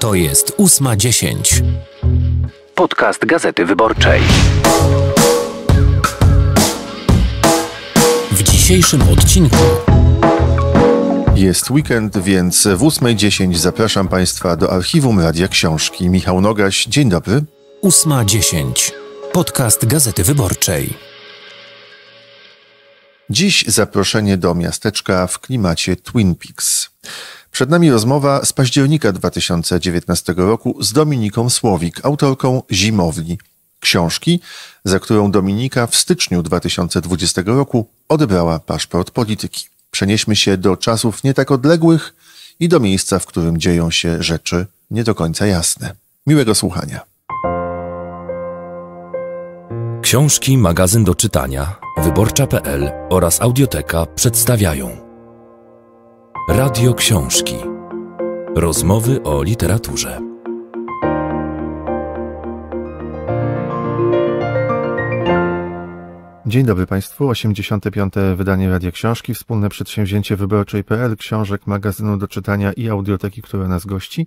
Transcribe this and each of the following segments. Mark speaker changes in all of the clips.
Speaker 1: To jest 8.10. Podcast Gazety Wyborczej. W dzisiejszym odcinku. Jest weekend, więc w 8.10 zapraszam Państwa do archiwum Radia Książki. Michał Nogaś, dzień dobry. 8.10. Podcast Gazety Wyborczej. Dziś zaproszenie do miasteczka w klimacie Twin Peaks. Przed nami rozmowa z października 2019 roku z Dominiką Słowik, autorką Zimowli, książki, za którą Dominika w styczniu 2020 roku odebrała paszport polityki. Przenieśmy się do czasów nie tak odległych i do miejsca, w którym dzieją się rzeczy nie do końca jasne. Miłego słuchania. Książki, magazyn do czytania, wyborcza.pl oraz audioteka przedstawiają. Radio Książki. Rozmowy o literaturze. Dzień dobry Państwu. 85. wydanie Radio Książki, wspólne przedsięwzięcie wyborczej.pl, książek, magazynu do czytania i audioteki, która nas gości.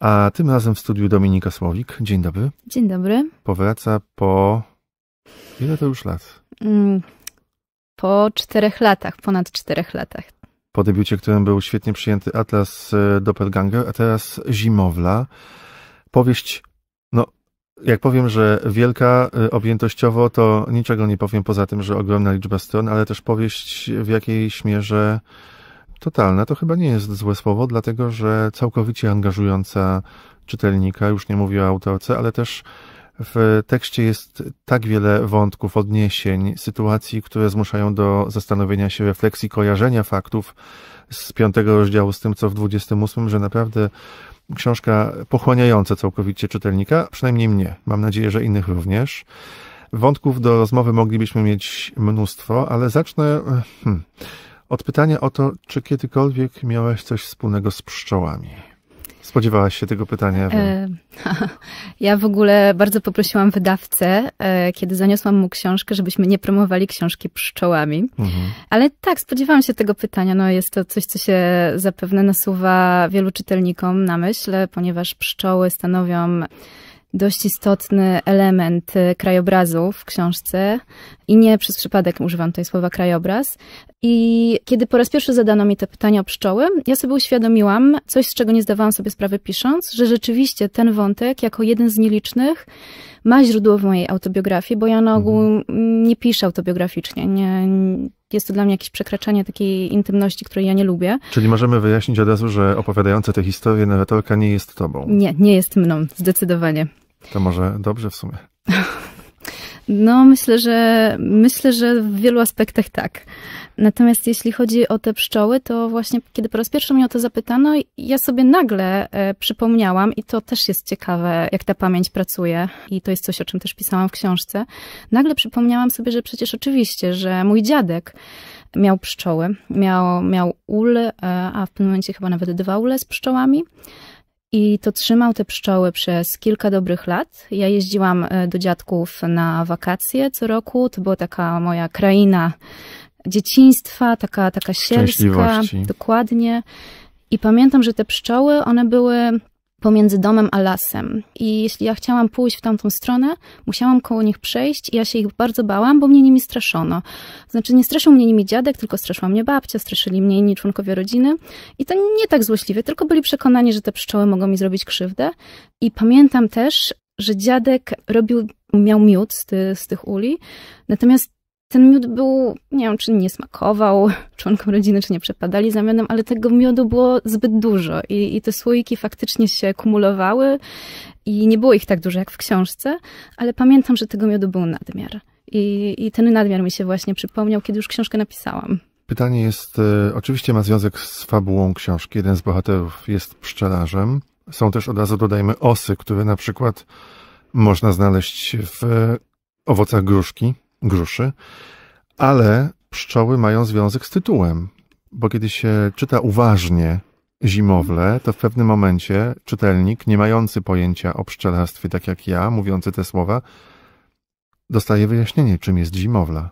Speaker 1: A tym razem w studiu Dominika Słowik. Dzień dobry.
Speaker 2: Dzień dobry.
Speaker 1: Powraca po. Ile to już lat?
Speaker 2: Mm, po czterech latach, ponad czterech latach
Speaker 1: po debiucie, którym był świetnie przyjęty Atlas e, Doppelganger, a teraz Zimowla. Powieść, no jak powiem, że wielka e, objętościowo, to niczego nie powiem poza tym, że ogromna liczba stron, ale też powieść w jakiejś mierze totalna. To chyba nie jest złe słowo, dlatego że całkowicie angażująca czytelnika, już nie mówię o autorce, ale też w tekście jest tak wiele wątków, odniesień, sytuacji, które zmuszają do zastanowienia się, refleksji, kojarzenia faktów z piątego rozdziału z tym, co w 28, że naprawdę książka pochłaniająca całkowicie czytelnika, przynajmniej mnie. Mam nadzieję, że innych również. Wątków do rozmowy moglibyśmy mieć mnóstwo, ale zacznę e, hmm, od pytania o to, czy kiedykolwiek miałeś coś wspólnego z pszczołami. Spodziewałaś się tego pytania? E,
Speaker 2: ja w ogóle bardzo poprosiłam wydawcę, e, kiedy zaniosłam mu książkę, żebyśmy nie promowali książki pszczołami. Mhm. Ale tak, spodziewałam się tego pytania. No, jest to coś, co się zapewne nasuwa wielu czytelnikom na myśl, ponieważ pszczoły stanowią dość istotny element y, krajobrazu w książce i nie przez przypadek używam tutaj słowa krajobraz. I kiedy po raz pierwszy zadano mi te pytania o pszczoły, ja sobie uświadomiłam coś, z czego nie zdawałam sobie sprawy pisząc, że rzeczywiście ten wątek, jako jeden z nielicznych, ma źródło w mojej autobiografii, bo ja na ogół mhm. nie piszę autobiograficznie. Nie, jest to dla mnie jakieś przekraczanie takiej intymności, której ja nie lubię.
Speaker 1: Czyli możemy wyjaśnić od razu, że opowiadająca tę historię Newetolka nie jest tobą.
Speaker 2: Nie, nie jest mną, zdecydowanie.
Speaker 1: To może dobrze w sumie.
Speaker 2: No, myślę, że myślę, że w wielu aspektach tak. Natomiast jeśli chodzi o te pszczoły, to właśnie kiedy po raz pierwszy mnie o to zapytano, ja sobie nagle e, przypomniałam, i to też jest ciekawe, jak ta pamięć pracuje, i to jest coś, o czym też pisałam w książce. Nagle przypomniałam sobie, że przecież oczywiście, że mój dziadek miał pszczoły, miał, miał ul, e, a w pewnym momencie chyba nawet dwa ule z pszczołami. I to trzymał te pszczoły przez kilka dobrych lat. Ja jeździłam e, do dziadków na wakacje co roku. To była taka moja kraina dzieciństwa, taka, taka sielska. Dokładnie. I pamiętam, że te pszczoły, one były pomiędzy domem a lasem. I jeśli ja chciałam pójść w tamtą stronę, musiałam koło nich przejść i ja się ich bardzo bałam, bo mnie nimi straszono. Znaczy nie straszył mnie nimi dziadek, tylko straszyła mnie babcia, straszyli mnie inni członkowie rodziny. I to nie tak złośliwie, tylko byli przekonani, że te pszczoły mogą mi zrobić krzywdę. I pamiętam też, że dziadek robił, miał miód z, ty, z tych uli, natomiast ten miód był, nie wiem, czy nie smakował członkom rodziny, czy nie przepadali za miodem, ale tego miodu było zbyt dużo i, i te słoiki faktycznie się kumulowały i nie było ich tak dużo jak w książce, ale pamiętam, że tego miodu był nadmiar. I, i ten nadmiar mi się właśnie przypomniał, kiedy już książkę napisałam.
Speaker 1: Pytanie jest, e, oczywiście ma związek z fabułą książki. Jeden z bohaterów jest pszczelarzem. Są też od razu dodajmy osy, które na przykład można znaleźć w e, owocach gruszki gruszy, ale pszczoły mają związek z tytułem, bo kiedy się czyta uważnie zimowle, to w pewnym momencie czytelnik, nie mający pojęcia o pszczelarstwie, tak jak ja, mówiący te słowa, dostaje wyjaśnienie, czym jest zimowla.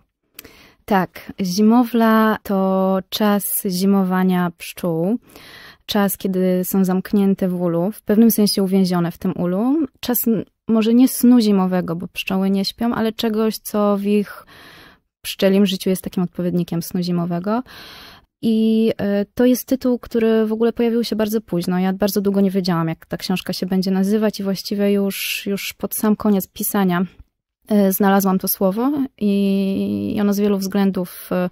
Speaker 2: Tak, zimowla to czas zimowania pszczół czas, kiedy są zamknięte w ulu, w pewnym sensie uwięzione w tym ulu, czas może nie snu zimowego, bo pszczoły nie śpią, ale czegoś, co w ich pszczelim życiu jest takim odpowiednikiem snu zimowego. I e, to jest tytuł, który w ogóle pojawił się bardzo późno. Ja bardzo długo nie wiedziałam, jak ta książka się będzie nazywać, i właściwie już, już pod sam koniec pisania e, znalazłam to słowo, i ono z wielu względów e,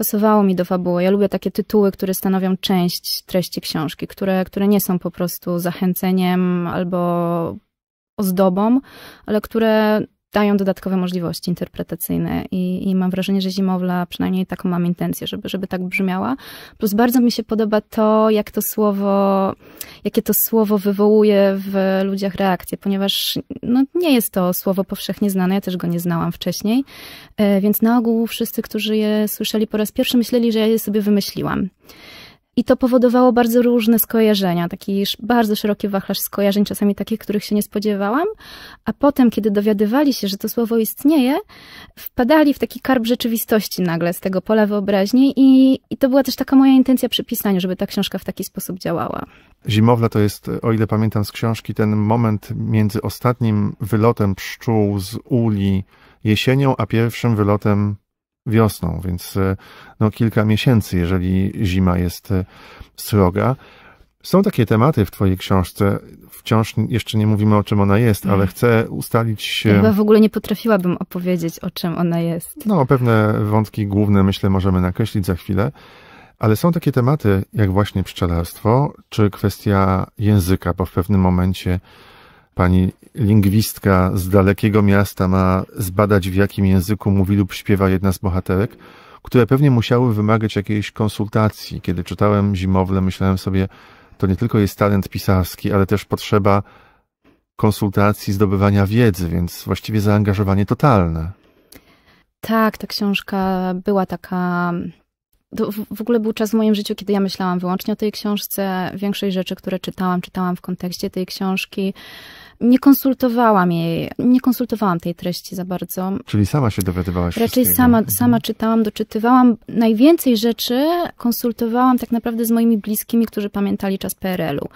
Speaker 2: pasowało mi do fabuły. Ja lubię takie tytuły, które stanowią część treści książki, które, które nie są po prostu zachęceniem albo ozdobą, ale które dają dodatkowe możliwości interpretacyjne i, i mam wrażenie, że Zimowla przynajmniej taką mam intencję, żeby, żeby tak brzmiała. Plus bardzo mi się podoba to, jak to słowo, jakie to słowo wywołuje w ludziach reakcje, ponieważ no, nie jest to słowo powszechnie znane, ja też go nie znałam wcześniej, e, więc na ogół wszyscy, którzy je słyszeli po raz pierwszy, myśleli, że ja je sobie wymyśliłam. I to powodowało bardzo różne skojarzenia, taki bardzo szeroki wachlarz skojarzeń, czasami takich, których się nie spodziewałam. A potem, kiedy dowiadywali się, że to słowo istnieje, wpadali w taki karb rzeczywistości nagle z tego pola wyobraźni, i, i to była też taka moja intencja przy pisaniu, żeby ta książka w taki sposób działała.
Speaker 1: Zimowla to jest, o ile pamiętam z książki, ten moment między ostatnim wylotem pszczół z uli jesienią, a pierwszym wylotem wiosną, więc e, no, kilka miesięcy, jeżeli zima jest e, sroga. Są takie tematy w Twojej książce. Wciąż jeszcze nie mówimy o czym ona jest, ale mm. chcę ustalić. chyba
Speaker 2: w ogóle nie potrafiłabym opowiedzieć o czym ona jest.
Speaker 1: No, pewne wątki główne myślę możemy nakreślić za chwilę. Ale są takie tematy, jak właśnie pszczelarstwo, czy kwestia języka, bo w pewnym momencie Pani lingwistka z dalekiego miasta ma zbadać, w jakim języku mówi lub śpiewa jedna z bohaterek, które pewnie musiały wymagać jakiejś konsultacji. Kiedy czytałem zimowle, myślałem sobie, to nie tylko jest talent pisarski, ale też potrzeba konsultacji, zdobywania wiedzy, więc właściwie zaangażowanie totalne.
Speaker 2: Tak, ta książka była taka. W ogóle był czas w moim życiu, kiedy ja myślałam wyłącznie o tej książce. Większej rzeczy, które czytałam, czytałam w kontekście tej książki nie konsultowałam jej, nie konsultowałam tej treści za bardzo.
Speaker 1: Czyli sama się dowiadywałaś? Raczej sama, mhm.
Speaker 2: sama czytałam, doczytywałam. Najwięcej rzeczy konsultowałam tak naprawdę z moimi bliskimi, którzy pamiętali czas PRL-u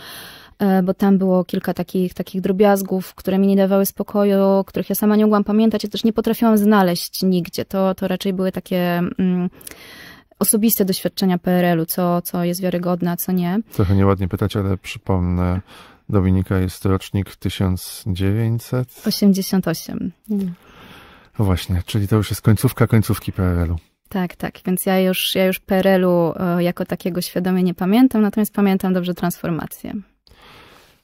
Speaker 2: e, bo tam było kilka takich, takich drobiazgów, które mi nie dawały spokoju, których ja sama nie mogłam pamiętać, ja też nie potrafiłam znaleźć nigdzie. To, to raczej były takie mm, osobiste doświadczenia PRL-u, co, co jest wiarygodne, a co nie.
Speaker 1: Trochę nieładnie pytać, ale przypomnę, Dominika jest rocznik 1988. No właśnie, czyli to już jest końcówka końcówki PRL-u.
Speaker 2: Tak, tak, więc ja już, ja już PRL-u e, jako takiego świadomie nie pamiętam, natomiast pamiętam dobrze transformację.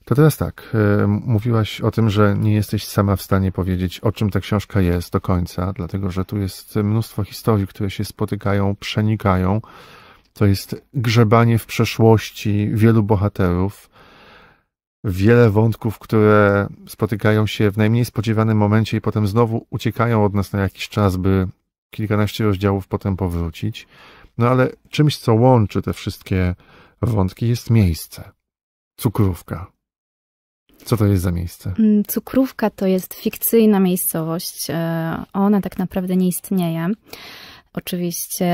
Speaker 1: To teraz tak, e, mówiłaś o tym, że nie jesteś sama w stanie powiedzieć, o czym ta książka jest do końca, dlatego że tu jest mnóstwo historii, które się spotykają, przenikają. To jest grzebanie w przeszłości wielu bohaterów wiele wątków, które spotykają się w najmniej spodziewanym momencie i potem znowu uciekają od nas na jakiś czas, by kilkanaście rozdziałów potem powrócić. No ale czymś, co łączy te wszystkie wątki, jest miejsce. Cukrówka. Co to jest za miejsce?
Speaker 2: Mm, cukrówka to jest fikcyjna miejscowość. E, ona tak naprawdę nie istnieje. Oczywiście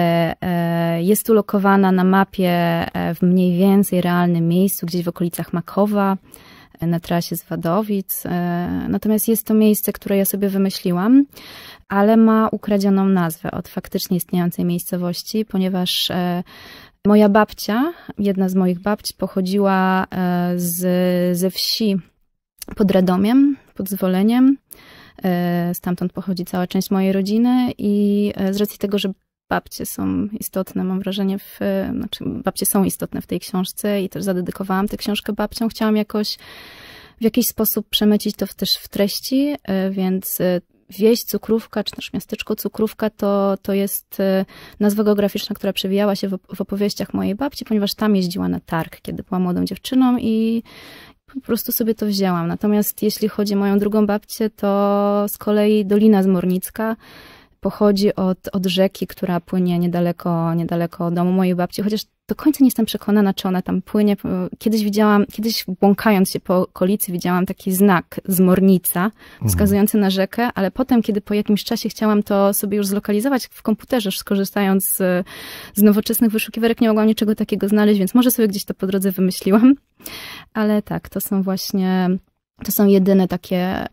Speaker 2: e, jest ulokowana na mapie e, w mniej więcej realnym miejscu, gdzieś w okolicach Makowa, e, na trasie z Wadowic. Natomiast jest to miejsce, które ja sobie wymyśliłam, ale ma ukradzioną nazwę od faktycznie istniejącej miejscowości, ponieważ moja babcia, jedna z moich babci, pochodziła z, ze wsi pod Radomiem, pod Zwoleniem E, stamtąd pochodzi cała część mojej rodziny i e, z racji tego, że babcie są istotne, mam wrażenie, w, e, znaczy babcie są istotne w tej książce i też zadedykowałam tę książkę babcią, chciałam jakoś w jakiś sposób przemycić to w, też w treści, więc wieś Cukrówka, czy też miasteczko Cukrówka, to, to jest nazwa geograficzna, która przewijała się w opowieściach mojej babci, ponieważ tam jeździła na targ, kiedy była młodą dziewczyną i po prostu sobie to wzięłam. Natomiast jeśli chodzi o moją drugą babcię, to z kolei Dolina Zmornicka pochodzi od, od rzeki, która płynie niedaleko, niedaleko domu mojej babci, chociaż do końca nie jestem przekonana, czy ona tam płynie. E, kiedyś widziałam, kiedyś błąkając się po okolicy, widziałam taki znak zmornica mhm. wskazujący na rzekę, ale potem, kiedy po jakimś czasie chciałam to sobie już zlokalizować w komputerze, skorzystając z, z nowoczesnych wyszukiwarek, nie mogłam niczego takiego znaleźć, więc może sobie gdzieś to po drodze wymyśliłam. Ale tak, to są właśnie, to są jedyne takie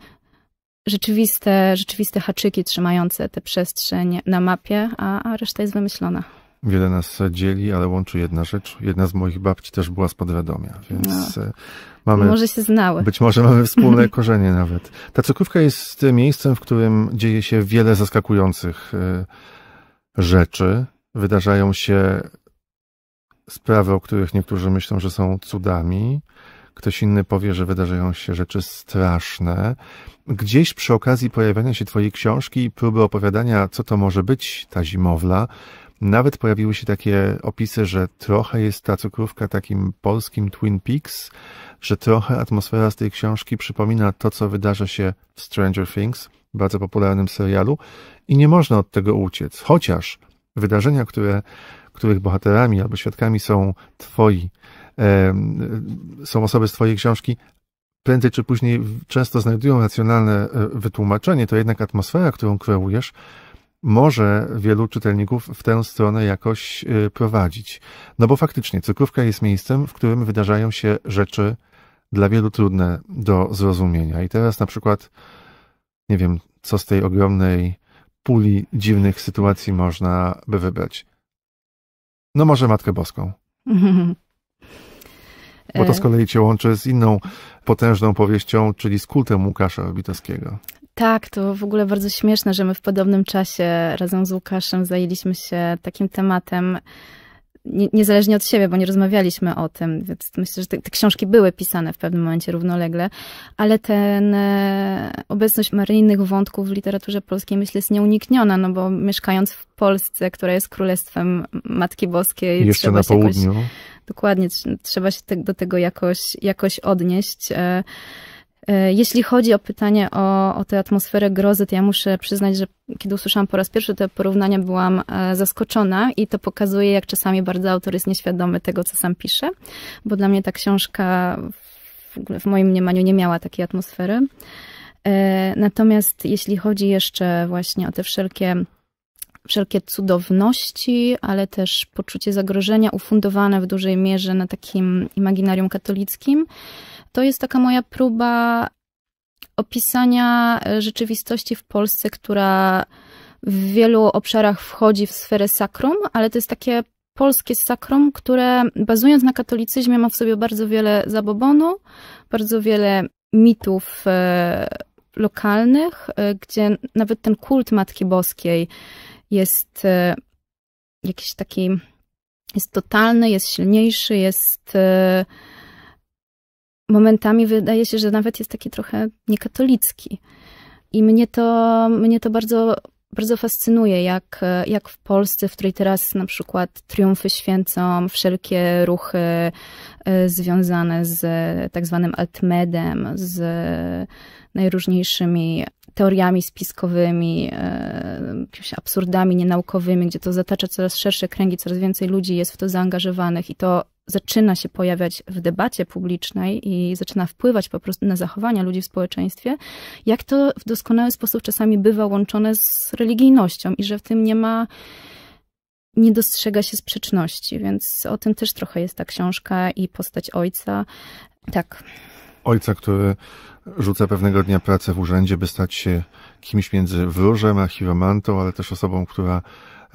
Speaker 2: rzeczywiste, rzeczywiste haczyki trzymające tę przestrzeń na mapie, a, a reszta jest wymyślona.
Speaker 1: Wiele nas dzieli, ale łączy jedna rzecz. Jedna z moich babci też była z Podradomia, więc no. E, mamy... Może się znały. Być może mamy wspólne korzenie nawet. Ta cukrówka jest miejscem, w którym dzieje się wiele zaskakujących e, rzeczy. Wydarzają się sprawy, o których niektórzy myślą, że są cudami. Ktoś inny powie, że wydarzają się rzeczy straszne. Gdzieś przy okazji pojawiania się Twojej książki i próby opowiadania, co to może być ta zimowla, nawet pojawiły się takie opisy, że trochę jest ta cukrówka takim polskim Twin Peaks, że trochę atmosfera z tej książki przypomina to, co wydarza się w Stranger Things, bardzo popularnym serialu, i nie można od tego uciec. Chociaż wydarzenia, które, których bohaterami albo świadkami są twoi, e, są osoby z twojej książki, prędzej czy później często znajdują racjonalne e, wytłumaczenie, to jednak atmosfera, którą kreujesz, może wielu czytelników w tę stronę jakoś y, prowadzić. No bo faktycznie cukrówka jest miejscem, w którym wydarzają się rzeczy dla wielu trudne do zrozumienia. I teraz na przykład, nie wiem, co z tej ogromnej puli dziwnych sytuacji można by wybrać. No może Matkę Boską. Bo to e, z kolei cię łączy z inną potężną powieścią, czyli z kultem Łukasza Orbitowskiego.
Speaker 2: Tak, to w ogóle bardzo śmieszne, że my w podobnym czasie razem z Łukaszem zajęliśmy się takim tematem, niezależnie od siebie, bo nie rozmawialiśmy o tym, więc myślę, że te, te, książki były pisane w pewnym momencie równolegle, ale ten e, obecność maryjnych wątków w literaturze polskiej myślę jest nieunikniona, no bo mieszkając w Polsce, która jest królestwem Matki Boskiej, jeszcze na południu. Jakoś, dokładnie, trzeba się te, do tego jakoś, jakoś odnieść. E, E, jeśli chodzi o pytanie o, o tę atmosferę grozy, to ja muszę przyznać, że kiedy usłyszałam po raz pierwszy te porównania, byłam e, zaskoczona i to pokazuje, jak czasami bardzo autor jest nieświadomy tego, co sam pisze, bo dla mnie ta książka w, w moim mniemaniu nie miała takiej atmosfery. E, natomiast jeśli chodzi jeszcze właśnie o te wszelkie wszelkie cudowności, ale też poczucie zagrożenia ufundowane w dużej mierze na takim imaginarium katolickim, to jest taka moja próba opisania e, rzeczywistości w Polsce, która w wielu obszarach wchodzi w sferę sakrum, ale to jest takie polskie sakrum, które bazując na katolicyzmie ma w sobie bardzo wiele zabobonu, bardzo wiele mitów e, lokalnych, e, gdzie nawet ten kult Matki Boskiej jest jakiś taki, jest totalny, jest silniejszy, jest momentami wydaje się, że nawet jest taki trochę niekatolicki. I mnie to, mnie to bardzo, bardzo fascynuje, jak, jak w Polsce, w której teraz na przykład triumfy święcą wszelkie ruchy e, związane z tak zwanym altmedem, z najróżniejszymi teoriami spiskowymi, e, jakimiś absurdami nienaukowymi, gdzie to zatacza coraz szersze kręgi, coraz więcej ludzi jest w to zaangażowanych i to zaczyna się pojawiać w debacie publicznej i zaczyna wpływać po prostu na zachowania ludzi w społeczeństwie, jak to w doskonały sposób czasami bywa łączone z religijnością i że w tym nie ma nie dostrzega się sprzeczności, więc o tym też trochę jest ta książka i postać ojca. Tak.
Speaker 1: Ojca, który rzuca pewnego dnia pracę w urzędzie, by stać się kimś między wróżem a chiromantą, ale też osobą, która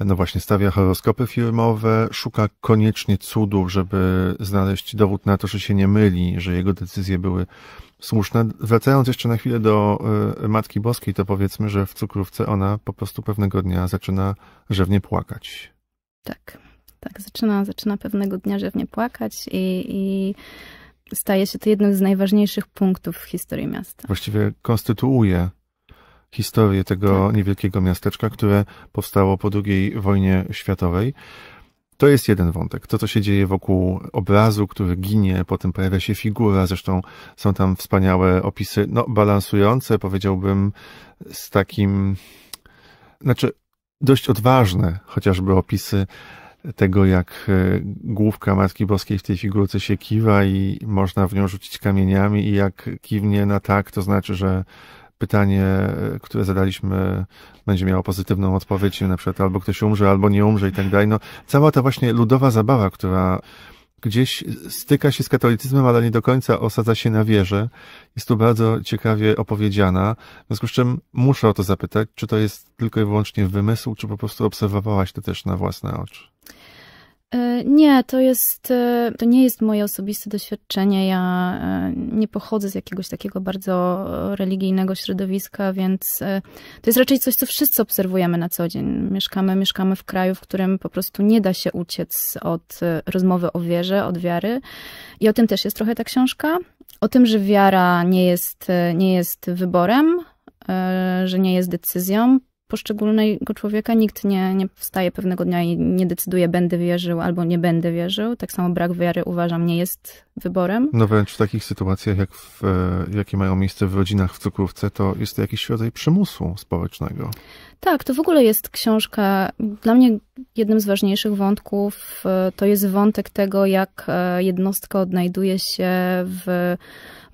Speaker 1: no właśnie stawia horoskopy firmowe, szuka koniecznie cudów, żeby znaleźć dowód na to, że się nie myli, że jego decyzje były słuszne. Wracając jeszcze na chwilę do e, Matki Boskiej, to powiedzmy, że w cukrówce ona po prostu pewnego dnia zaczyna rzewnie płakać.
Speaker 2: Tak, tak, zaczyna, zaczyna pewnego dnia rzewnie płakać i, i staje się to jednym z najważniejszych punktów w historii miasta.
Speaker 1: Właściwie konstytuuje historię tego tak. niewielkiego miasteczka, które powstało po II wojnie światowej. To jest jeden wątek. To, co się dzieje wokół obrazu, który ginie, potem pojawia się figura, zresztą są tam wspaniałe opisy, no, balansujące, powiedziałbym, z takim, znaczy, dość odważne chociażby opisy tego, jak e, główka Matki Boskiej w tej figurce się kiwa i można w nią rzucić kamieniami i jak kiwnie na tak, to znaczy, że pytanie, e, które zadaliśmy, będzie miało pozytywną odpowiedź, na przykład albo ktoś umrze, albo nie umrze i tak dalej. No, cała ta właśnie ludowa zabawa, która gdzieś styka się z katolicyzmem, ale nie do końca osadza się na wierze. Jest tu bardzo ciekawie opowiedziana. W związku z czym muszę o to zapytać, czy to jest tylko i wyłącznie wymysł, czy po prostu obserwowałaś to też na własne oczy?
Speaker 2: E, nie, to jest, e, to nie jest moje osobiste doświadczenie. Ja e, nie pochodzę z jakiegoś takiego bardzo religijnego środowiska, więc to jest raczej coś, co wszyscy obserwujemy na co dzień. Mieszkamy, mieszkamy w kraju, w którym po prostu nie da się uciec od rozmowy o wierze, od wiary. I o tym też jest trochę ta książka. O tym, że wiara nie jest, nie jest wyborem, że nie jest decyzją, poszczególnego człowieka nikt nie, nie wstaje pewnego dnia i nie decyduje, będę wierzył albo nie będę wierzył. Tak samo brak wiary uważam nie jest wyborem. No wręcz
Speaker 1: w takich sytuacjach, jak w, e, jakie mają miejsce w rodzinach w cukrówce, to jest to jakiś rodzaj przymusu społecznego.
Speaker 2: Tak, to w ogóle jest książka. Dla mnie jednym z ważniejszych wątków e, to jest wątek tego, jak e, jednostka odnajduje się w,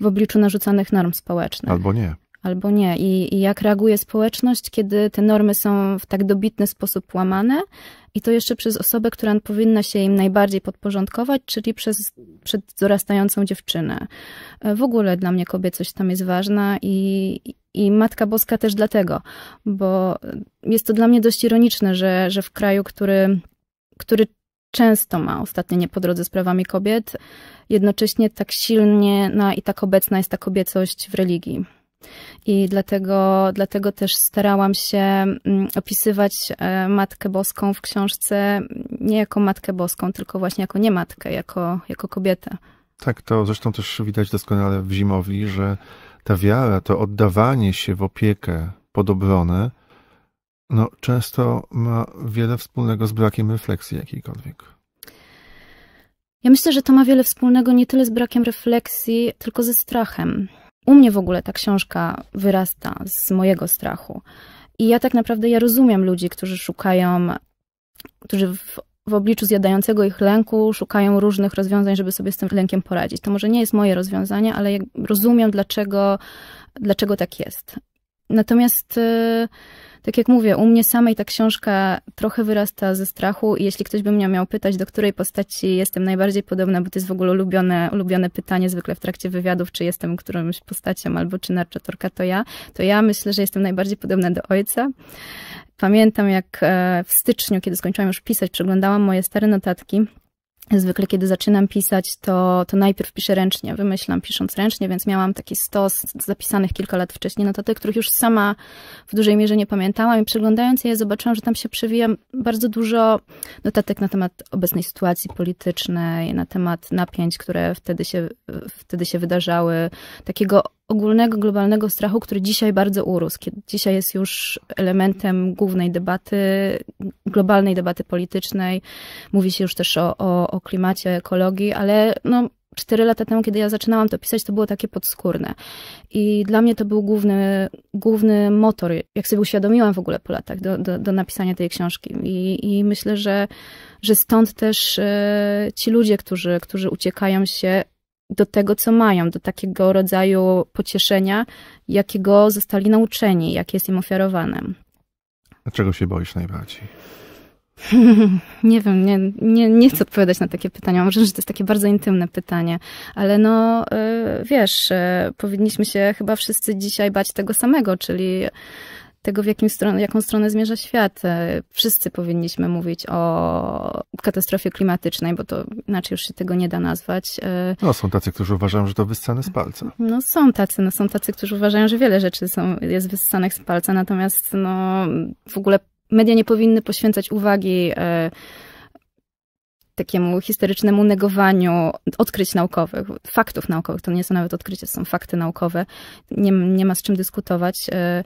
Speaker 2: w obliczu narzucanych norm społecznych. Albo nie albo nie. I, I, jak reaguje społeczność, kiedy te normy są w tak dobitny sposób łamane i to jeszcze przez osobę, która powinna się im najbardziej podporządkować, czyli przez przed dorastającą dziewczynę. E, w ogóle dla mnie kobiecość tam jest ważna i, i Matka Boska też dlatego, bo jest to dla mnie dość ironiczne, że, że w kraju, który, który często ma ostatnio nie po drodze z prawami kobiet, jednocześnie tak silnie i tak obecna jest ta kobiecość w religii. I dlatego, dlatego też starałam się mm, opisywać e, Matkę Boską w książce nie jako Matkę Boską, tylko właśnie jako nie matkę, jako, jako kobietę.
Speaker 1: Tak, to zresztą też widać doskonale w Zimowli, że ta wiara, to oddawanie się w opiekę pod obronę, no, często ma wiele wspólnego z brakiem refleksji jakiejkolwiek.
Speaker 2: Ja myślę, że to ma wiele wspólnego nie tyle z brakiem refleksji, tylko ze strachem. U mnie w ogóle ta książka wyrasta z mojego strachu. I ja tak naprawdę ja rozumiem ludzi, którzy szukają, którzy w, w obliczu zjadającego ich lęku szukają różnych rozwiązań, żeby sobie z tym lękiem poradzić. To może nie jest moje rozwiązanie, ale rozumiem, dlaczego, dlaczego tak jest. Natomiast. Yy, tak jak mówię, u mnie samej ta książka trochę wyrasta ze strachu i jeśli ktoś by mnie miał pytać, do której postaci jestem najbardziej podobna, bo to jest w ogóle ulubione, ulubione pytanie zwykle w trakcie wywiadów, czy jestem którąś postacią albo czy narczatorka to ja, to ja myślę, że jestem najbardziej podobna do ojca. Pamiętam jak e, w styczniu, kiedy skończyłam już pisać, przeglądałam moje stare notatki Zwykle, kiedy zaczynam pisać, to, to najpierw piszę ręcznie, wymyślam pisząc ręcznie, więc miałam taki stos zapisanych kilka lat wcześniej notatek, których już sama w dużej mierze nie pamiętałam i przeglądając je zobaczyłam, że tam się przewija bardzo dużo notatek na temat obecnej sytuacji politycznej, na temat napięć, które wtedy się, wtedy się wydarzały, takiego ogólnego, globalnego strachu, który dzisiaj bardzo urósł, kiedy dzisiaj jest już elementem głównej debaty, globalnej debaty politycznej. Mówi się już też o, o, o klimacie, ekologii, ale no, cztery lata temu, kiedy ja zaczynałam to pisać, to było takie podskórne. I dla mnie to był główny, główny motor, jak sobie uświadomiłam w ogóle po latach, do, do, do napisania tej książki. I, i myślę, że, że stąd też e, ci ludzie, którzy, którzy uciekają się do tego, co mają, do takiego rodzaju pocieszenia, jakiego zostali nauczeni, jakie jest im ofiarowane.
Speaker 1: A czego się boisz najbardziej?
Speaker 2: nie wiem, nie, nie, nie chcę odpowiadać na takie pytania. Może, że to jest takie bardzo intymne pytanie, ale no y, wiesz, y, powinniśmy się chyba wszyscy dzisiaj bać tego samego, czyli tego, w jakim stronę, jaką stronę zmierza świat. E, wszyscy powinniśmy mówić o katastrofie klimatycznej, bo to inaczej już się tego nie da nazwać. E,
Speaker 1: no, są tacy, którzy uważają, że to wyssane z palca.
Speaker 2: No, są tacy, no, są tacy, którzy uważają, że wiele rzeczy są, jest wyssanych z palca, natomiast no, w ogóle media nie powinny poświęcać uwagi e, takiemu historycznemu negowaniu odkryć naukowych, faktów naukowych. To nie są nawet odkrycia, to są fakty naukowe. Nie, nie ma z czym dyskutować. Y,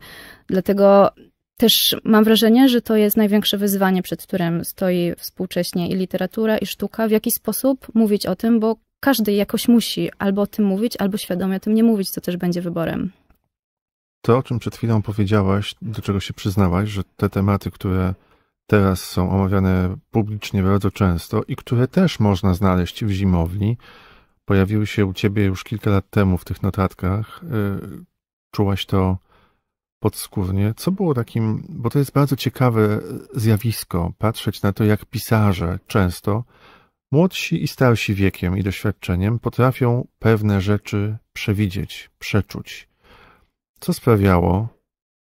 Speaker 2: dlatego też mam wrażenie, że to jest największe wyzwanie, przed którym stoi współcześnie i literatura, i sztuka, w jaki sposób mówić o tym, bo każdy jakoś musi albo o tym mówić, albo świadomie o tym nie mówić, co też będzie wyborem.
Speaker 1: To, o czym przed chwilą powiedziałaś, do czego się przyznałaś, że te tematy, które teraz są omawiane publicznie bardzo często i które też można znaleźć w zimowni. Pojawiły się u ciebie już kilka lat temu w tych notatkach. Y, czułaś to podskórnie. Co było takim, bo to jest bardzo ciekawe zjawisko, patrzeć na to, jak pisarze często, młodsi i starsi wiekiem i doświadczeniem, potrafią pewne rzeczy przewidzieć, przeczuć. Co sprawiało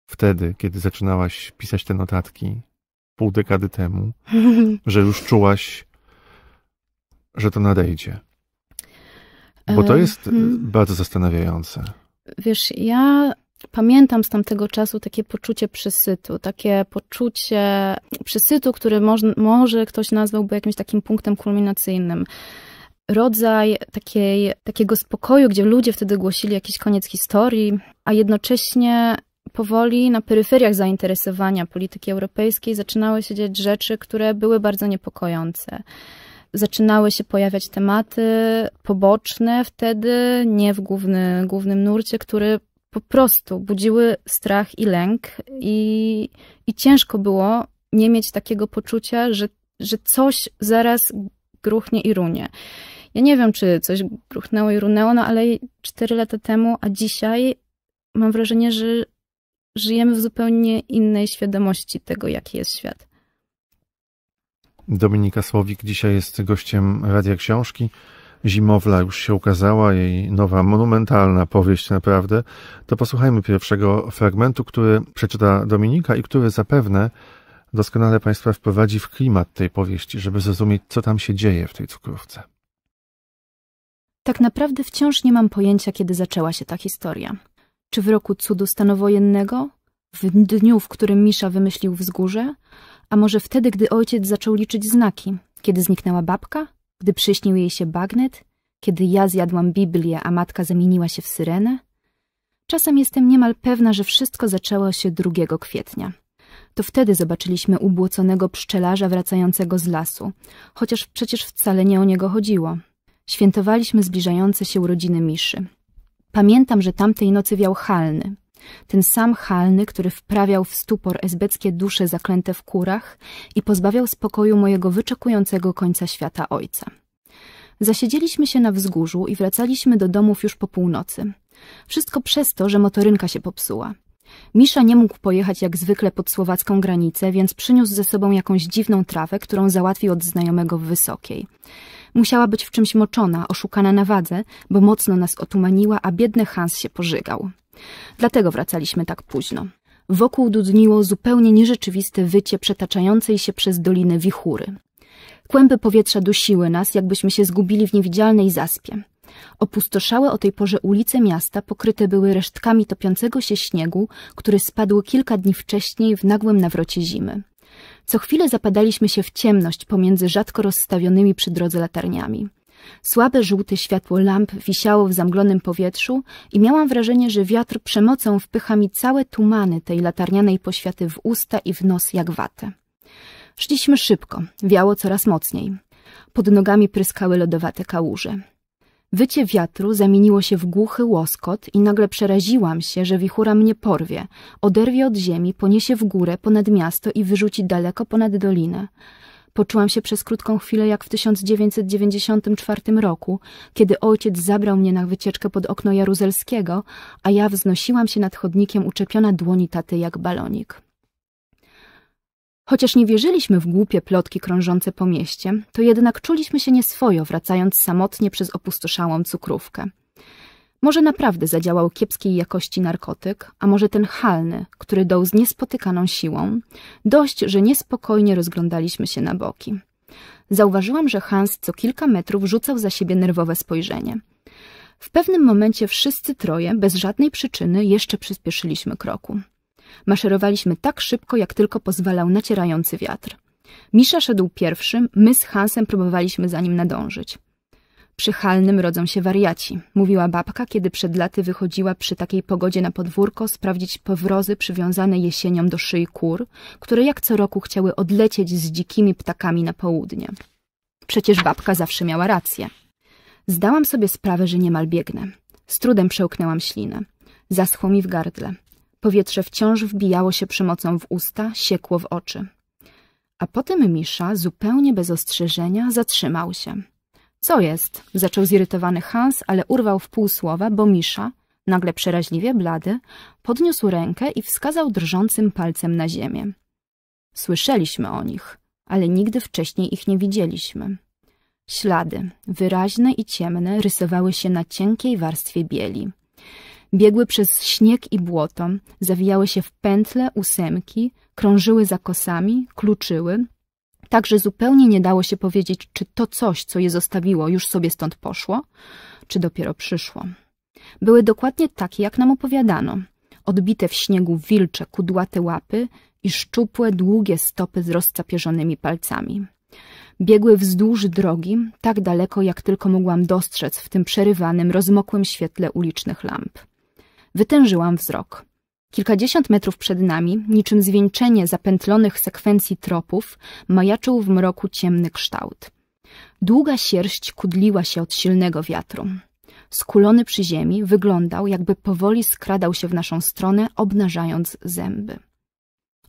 Speaker 1: wtedy, kiedy zaczynałaś pisać te notatki, pół dekady temu, że już czułaś, że to nadejdzie? Bo to jest hmm. bardzo zastanawiające.
Speaker 2: Wiesz, ja pamiętam z tamtego czasu takie poczucie przysytu, takie poczucie przysytu, który może, może ktoś nazwałby jakimś takim punktem kulminacyjnym rodzaj takiej, takiego spokoju, gdzie ludzie wtedy głosili jakiś koniec historii, a jednocześnie powoli na peryferiach zainteresowania polityki europejskiej zaczynały się dziać rzeczy, które były bardzo niepokojące. Zaczynały się pojawiać tematy poboczne wtedy, nie w główny, głównym nurcie, które po prostu budziły strach i lęk, i, i ciężko było nie mieć takiego poczucia, że, że coś zaraz gruchnie i runie. Ja nie wiem, czy coś gruchnęło i runęło, no ale cztery lata temu, a dzisiaj mam wrażenie, że żyjemy w zupełnie innej świadomości tego, jaki jest świat.
Speaker 1: Dominika Słowik dzisiaj jest gościem Radia Książki. Zimowla już się ukazała, jej nowa monumentalna powieść naprawdę. To posłuchajmy pierwszego fragmentu, który przeczyta Dominika i który zapewne doskonale Państwa wprowadzi w klimat tej powieści, żeby zrozumieć, co tam się dzieje w tej cukrowce.
Speaker 2: Tak naprawdę wciąż nie mam pojęcia, kiedy zaczęła się ta historia. Czy w roku cudu stanowojennego? W dniu, w którym Misza wymyślił wzgórze? A może wtedy, gdy ojciec zaczął liczyć znaki? Kiedy zniknęła babka? Gdy przyśnił jej się bagnet? Kiedy ja zjadłam Biblię, a matka zamieniła się w syrenę? Czasem jestem niemal pewna, że wszystko zaczęło się 2 kwietnia. To wtedy zobaczyliśmy ubłoconego pszczelarza wracającego z lasu, chociaż przecież wcale nie o niego chodziło. Świętowaliśmy zbliżające się urodziny Miszy. Pamiętam, że tamtej nocy wiał halny. Ten sam halny, który wprawiał w stupor esbeckie dusze zaklęte w kurach i pozbawiał spokoju mojego wyczekującego końca świata ojca. Zasiedzieliśmy się na wzgórzu i wracaliśmy do domów już po północy. Wszystko przez to, że motorynka się popsuła. Misza nie mógł pojechać jak zwykle pod słowacką granicę, więc przyniósł ze sobą jakąś dziwną trawę, którą załatwił od znajomego w Wysokiej. Musiała być w czymś moczona, oszukana na wadze, bo mocno nas otumaniła, a biedny Hans się pożygał. Dlatego wracaliśmy tak późno. Wokół dudniło zupełnie nierzeczywiste wycie przetaczającej się przez doliny wichury. Kłęby powietrza dusiły nas, jakbyśmy się zgubili w niewidzialnej zaspie. Opustoszałe o tej porze ulice miasta pokryte były resztkami topiącego się śniegu, który spadł kilka dni wcześniej w nagłym nawrocie zimy. Co chwilę zapadaliśmy się w ciemność pomiędzy rzadko rozstawionymi przy drodze latarniami. Słabe żółte światło lamp wisiało w zamglonym powietrzu i miałam wrażenie, że wiatr przemocą wpycha mi całe tumany tej latarnianej poświaty w usta i w nos jak watę. Szliśmy szybko, wiało coraz mocniej. Pod nogami pryskały lodowate kałuże. Wycie wiatru zamieniło się w głuchy łoskot i nagle przeraziłam się, że wichura mnie porwie, oderwie od ziemi, poniesie w górę, ponad miasto i wyrzuci daleko ponad dolinę. Poczułam się przez krótką chwilę jak w 1994 roku, kiedy ojciec zabrał mnie na wycieczkę pod okno Jaruzelskiego, a ja wznosiłam się nad chodnikiem uczepiona dłoni taty jak balonik. Chociaż nie wierzyliśmy w głupie plotki krążące po mieście, to jednak czuliśmy się nieswojo, wracając samotnie przez opustoszałą cukrówkę. Może naprawdę zadziałał kiepskiej jakości narkotyk, a może ten halny, który dął z niespotykaną siłą. Dość, że niespokojnie rozglądaliśmy się na boki. Zauważyłam, że Hans co kilka metrów rzucał za siebie nerwowe spojrzenie. W pewnym momencie wszyscy troje, bez żadnej przyczyny, jeszcze przyspieszyliśmy kroku. Maszerowaliśmy tak szybko, jak tylko pozwalał nacierający wiatr. Misza szedł pierwszym, my z Hansem próbowaliśmy za nim nadążyć. Przy Halnym rodzą się wariaci, mówiła babka, kiedy przed laty wychodziła przy takiej pogodzie na podwórko sprawdzić powrozy przywiązane jesienią do szyi kur, które jak co roku chciały odlecieć z dzikimi ptakami na południe. Przecież babka zawsze miała rację. Zdałam sobie sprawę, że niemal biegnę. Z trudem przełknęłam ślinę. Zaschło mi w gardle. Powietrze wciąż wbijało się przemocą w usta, siekło w oczy. A potem Misza, zupełnie bez ostrzeżenia, zatrzymał się. Co jest? Zaczął zirytowany Hans, ale urwał w pół słowa, bo Misza, nagle przeraźliwie blady, podniósł rękę i wskazał drżącym palcem na ziemię. Słyszeliśmy o nich, ale nigdy wcześniej ich nie widzieliśmy. Ślady, wyraźne i ciemne, rysowały się na cienkiej warstwie bieli. Biegły przez śnieg i błoto, zawijały się w pętle, ósemki, krążyły za kosami, kluczyły. Także zupełnie nie dało się powiedzieć, czy to coś, co je zostawiło, już sobie stąd poszło, czy dopiero przyszło. Były dokładnie takie, jak nam opowiadano. Odbite w śniegu wilcze, kudłate łapy i szczupłe, długie stopy z rozcapierzonymi palcami. Biegły wzdłuż drogi, tak daleko, jak tylko mogłam dostrzec w tym przerywanym, rozmokłym świetle ulicznych lamp. Wytężyłam wzrok. Kilkadziesiąt metrów przed nami, niczym zwieńczenie zapętlonych sekwencji tropów, majaczył w mroku ciemny kształt. Długa sierść kudliła się od silnego wiatru. Skulony przy ziemi, wyglądał, jakby powoli skradał się w naszą stronę, obnażając zęby.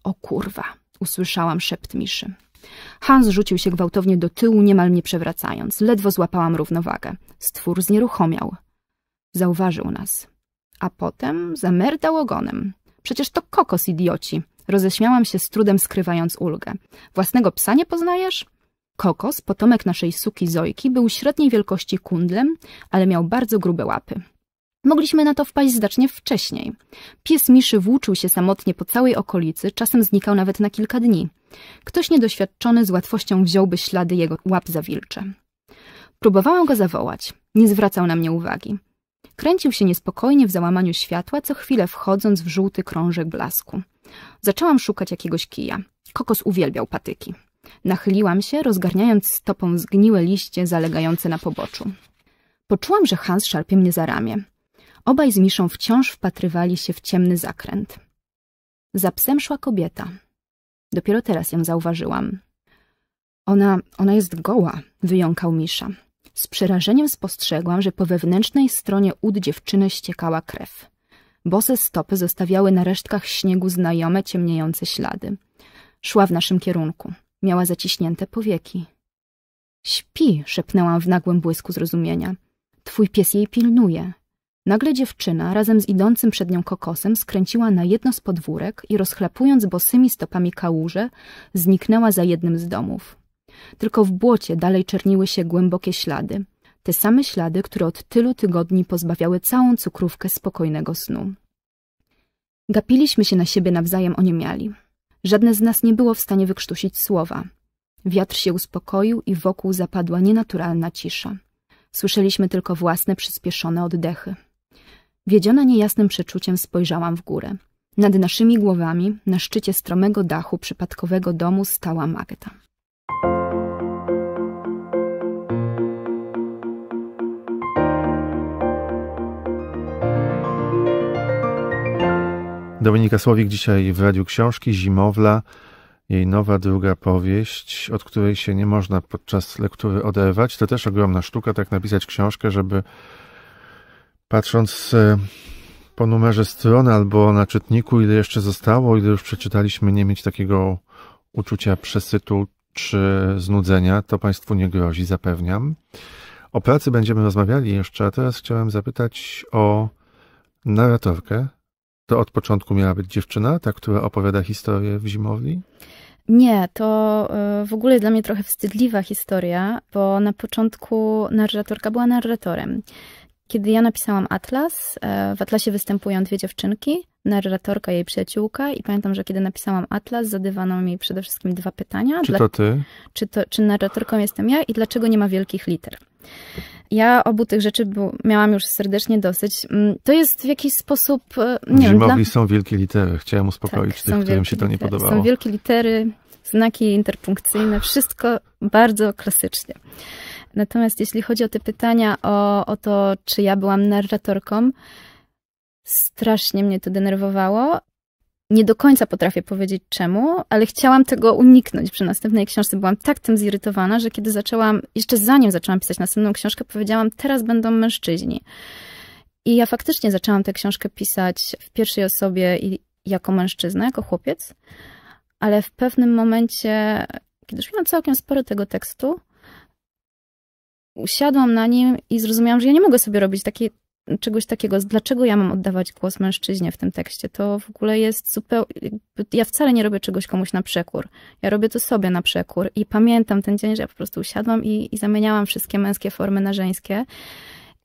Speaker 2: O kurwa, usłyszałam szept Miszy. Hans rzucił się gwałtownie do tyłu, niemal mnie przewracając. Ledwo złapałam równowagę. Stwór znieruchomiał. Zauważył nas. A potem zamerdał ogonem. Przecież to kokos, idioci. Roześmiałam się z trudem, skrywając ulgę. Własnego psa nie poznajesz? Kokos, potomek naszej suki Zojki, był średniej wielkości kundlem, ale miał bardzo grube łapy. Mogliśmy na to wpaść znacznie wcześniej. Pies Miszy włóczył się samotnie po całej okolicy, czasem znikał nawet na kilka dni. Ktoś niedoświadczony z łatwością wziąłby ślady jego łap za wilcze. Próbowałam go zawołać. Nie zwracał na mnie uwagi. Kręcił się niespokojnie w załamaniu światła, co chwilę wchodząc w żółty krążek blasku. Zaczęłam szukać jakiegoś kija. Kokos uwielbiał patyki. Nachyliłam się, rozgarniając stopą zgniłe liście zalegające na poboczu. Poczułam, że Hans szarpie mnie za ramię. Obaj z Miszą wciąż wpatrywali się w ciemny zakręt. Za psem szła kobieta. Dopiero teraz ją zauważyłam. Ona, ona jest goła, wyjąkał Misza. Z przerażeniem spostrzegłam, że po wewnętrznej stronie ud dziewczyny ściekała krew. Bose stopy zostawiały na resztkach śniegu znajome, ciemniejące ślady. Szła w naszym kierunku. Miała zaciśnięte powieki. Śpi, szepnęłam w nagłym błysku zrozumienia. Twój pies jej pilnuje. Nagle dziewczyna, razem z idącym przed nią kokosem, skręciła na jedno z podwórek i rozchlapując bosymi stopami kałuże, zniknęła za jednym z domów. Tylko w błocie dalej czerniły się głębokie ślady. Te same ślady, które od tylu tygodni pozbawiały całą cukrówkę spokojnego snu. Gapiliśmy się na siebie nawzajem oniemiali. Żadne z nas nie było w stanie wykrztusić słowa. Wiatr się uspokoił i wokół zapadła nienaturalna cisza. Słyszeliśmy tylko własne przyspieszone oddechy. Wiedziona niejasnym przeczuciem spojrzałam w górę. Nad naszymi głowami, na szczycie stromego dachu przypadkowego domu stała Magda.
Speaker 1: Dominika Słowik dzisiaj w Radiu Książki Zimowla, jej nowa druga powieść, od której się nie można podczas lektury oderwać. To też ogromna sztuka, tak napisać książkę, żeby patrząc e, po numerze strony albo na czytniku, ile jeszcze zostało, ile już przeczytaliśmy, nie mieć takiego uczucia przesytu czy znudzenia. To Państwu nie grozi, zapewniam. O pracy będziemy rozmawiali jeszcze, a teraz chciałem zapytać o narratorkę, to od początku miała być dziewczyna, ta, która opowiada historię w zimowli?
Speaker 2: Nie, to y, w ogóle dla mnie trochę wstydliwa historia, bo na początku narratorka była narratorem. Kiedy ja napisałam Atlas, y, w Atlasie występują dwie dziewczynki, narratorka, i jej przyjaciółka i pamiętam, że kiedy napisałam Atlas, zadawano mi przede wszystkim dwa pytania. Czy dla... to ty? Czy, to, czy narratorką jestem ja i dlaczego nie ma wielkich liter? Ja obu tych rzeczy miałam już serdecznie dosyć. Mm, to jest w jakiś sposób... E, nie Zimowi wiem, dla...
Speaker 1: są wielkie litery. Chciałam uspokoić tak, tych, którym się to nie podobało. Są
Speaker 2: wielkie litery, znaki interpunkcyjne, wszystko bardzo klasycznie. Natomiast jeśli chodzi o te pytania o, o to, czy ja byłam narratorką, strasznie mnie to denerwowało. Nie do końca potrafię powiedzieć czemu, ale chciałam tego uniknąć przy następnej książce. Byłam tak tym zirytowana, że kiedy zaczęłam, jeszcze zanim zaczęłam pisać następną książkę, powiedziałam, teraz będą mężczyźni. I ja faktycznie zaczęłam tę książkę pisać w pierwszej osobie i jako mężczyzna, jako chłopiec, ale w pewnym momencie, kiedy już miałam całkiem sporo tego tekstu, usiadłam na nim i zrozumiałam, że ja nie mogę sobie robić takiej czegoś takiego, dlaczego ja mam oddawać głos mężczyźnie w tym tekście, to w ogóle jest zupełnie, ja wcale nie robię czegoś komuś na przekór, ja robię to sobie na przekór i pamiętam ten dzień, że ja po prostu usiadłam i, i zamieniałam wszystkie męskie formy na żeńskie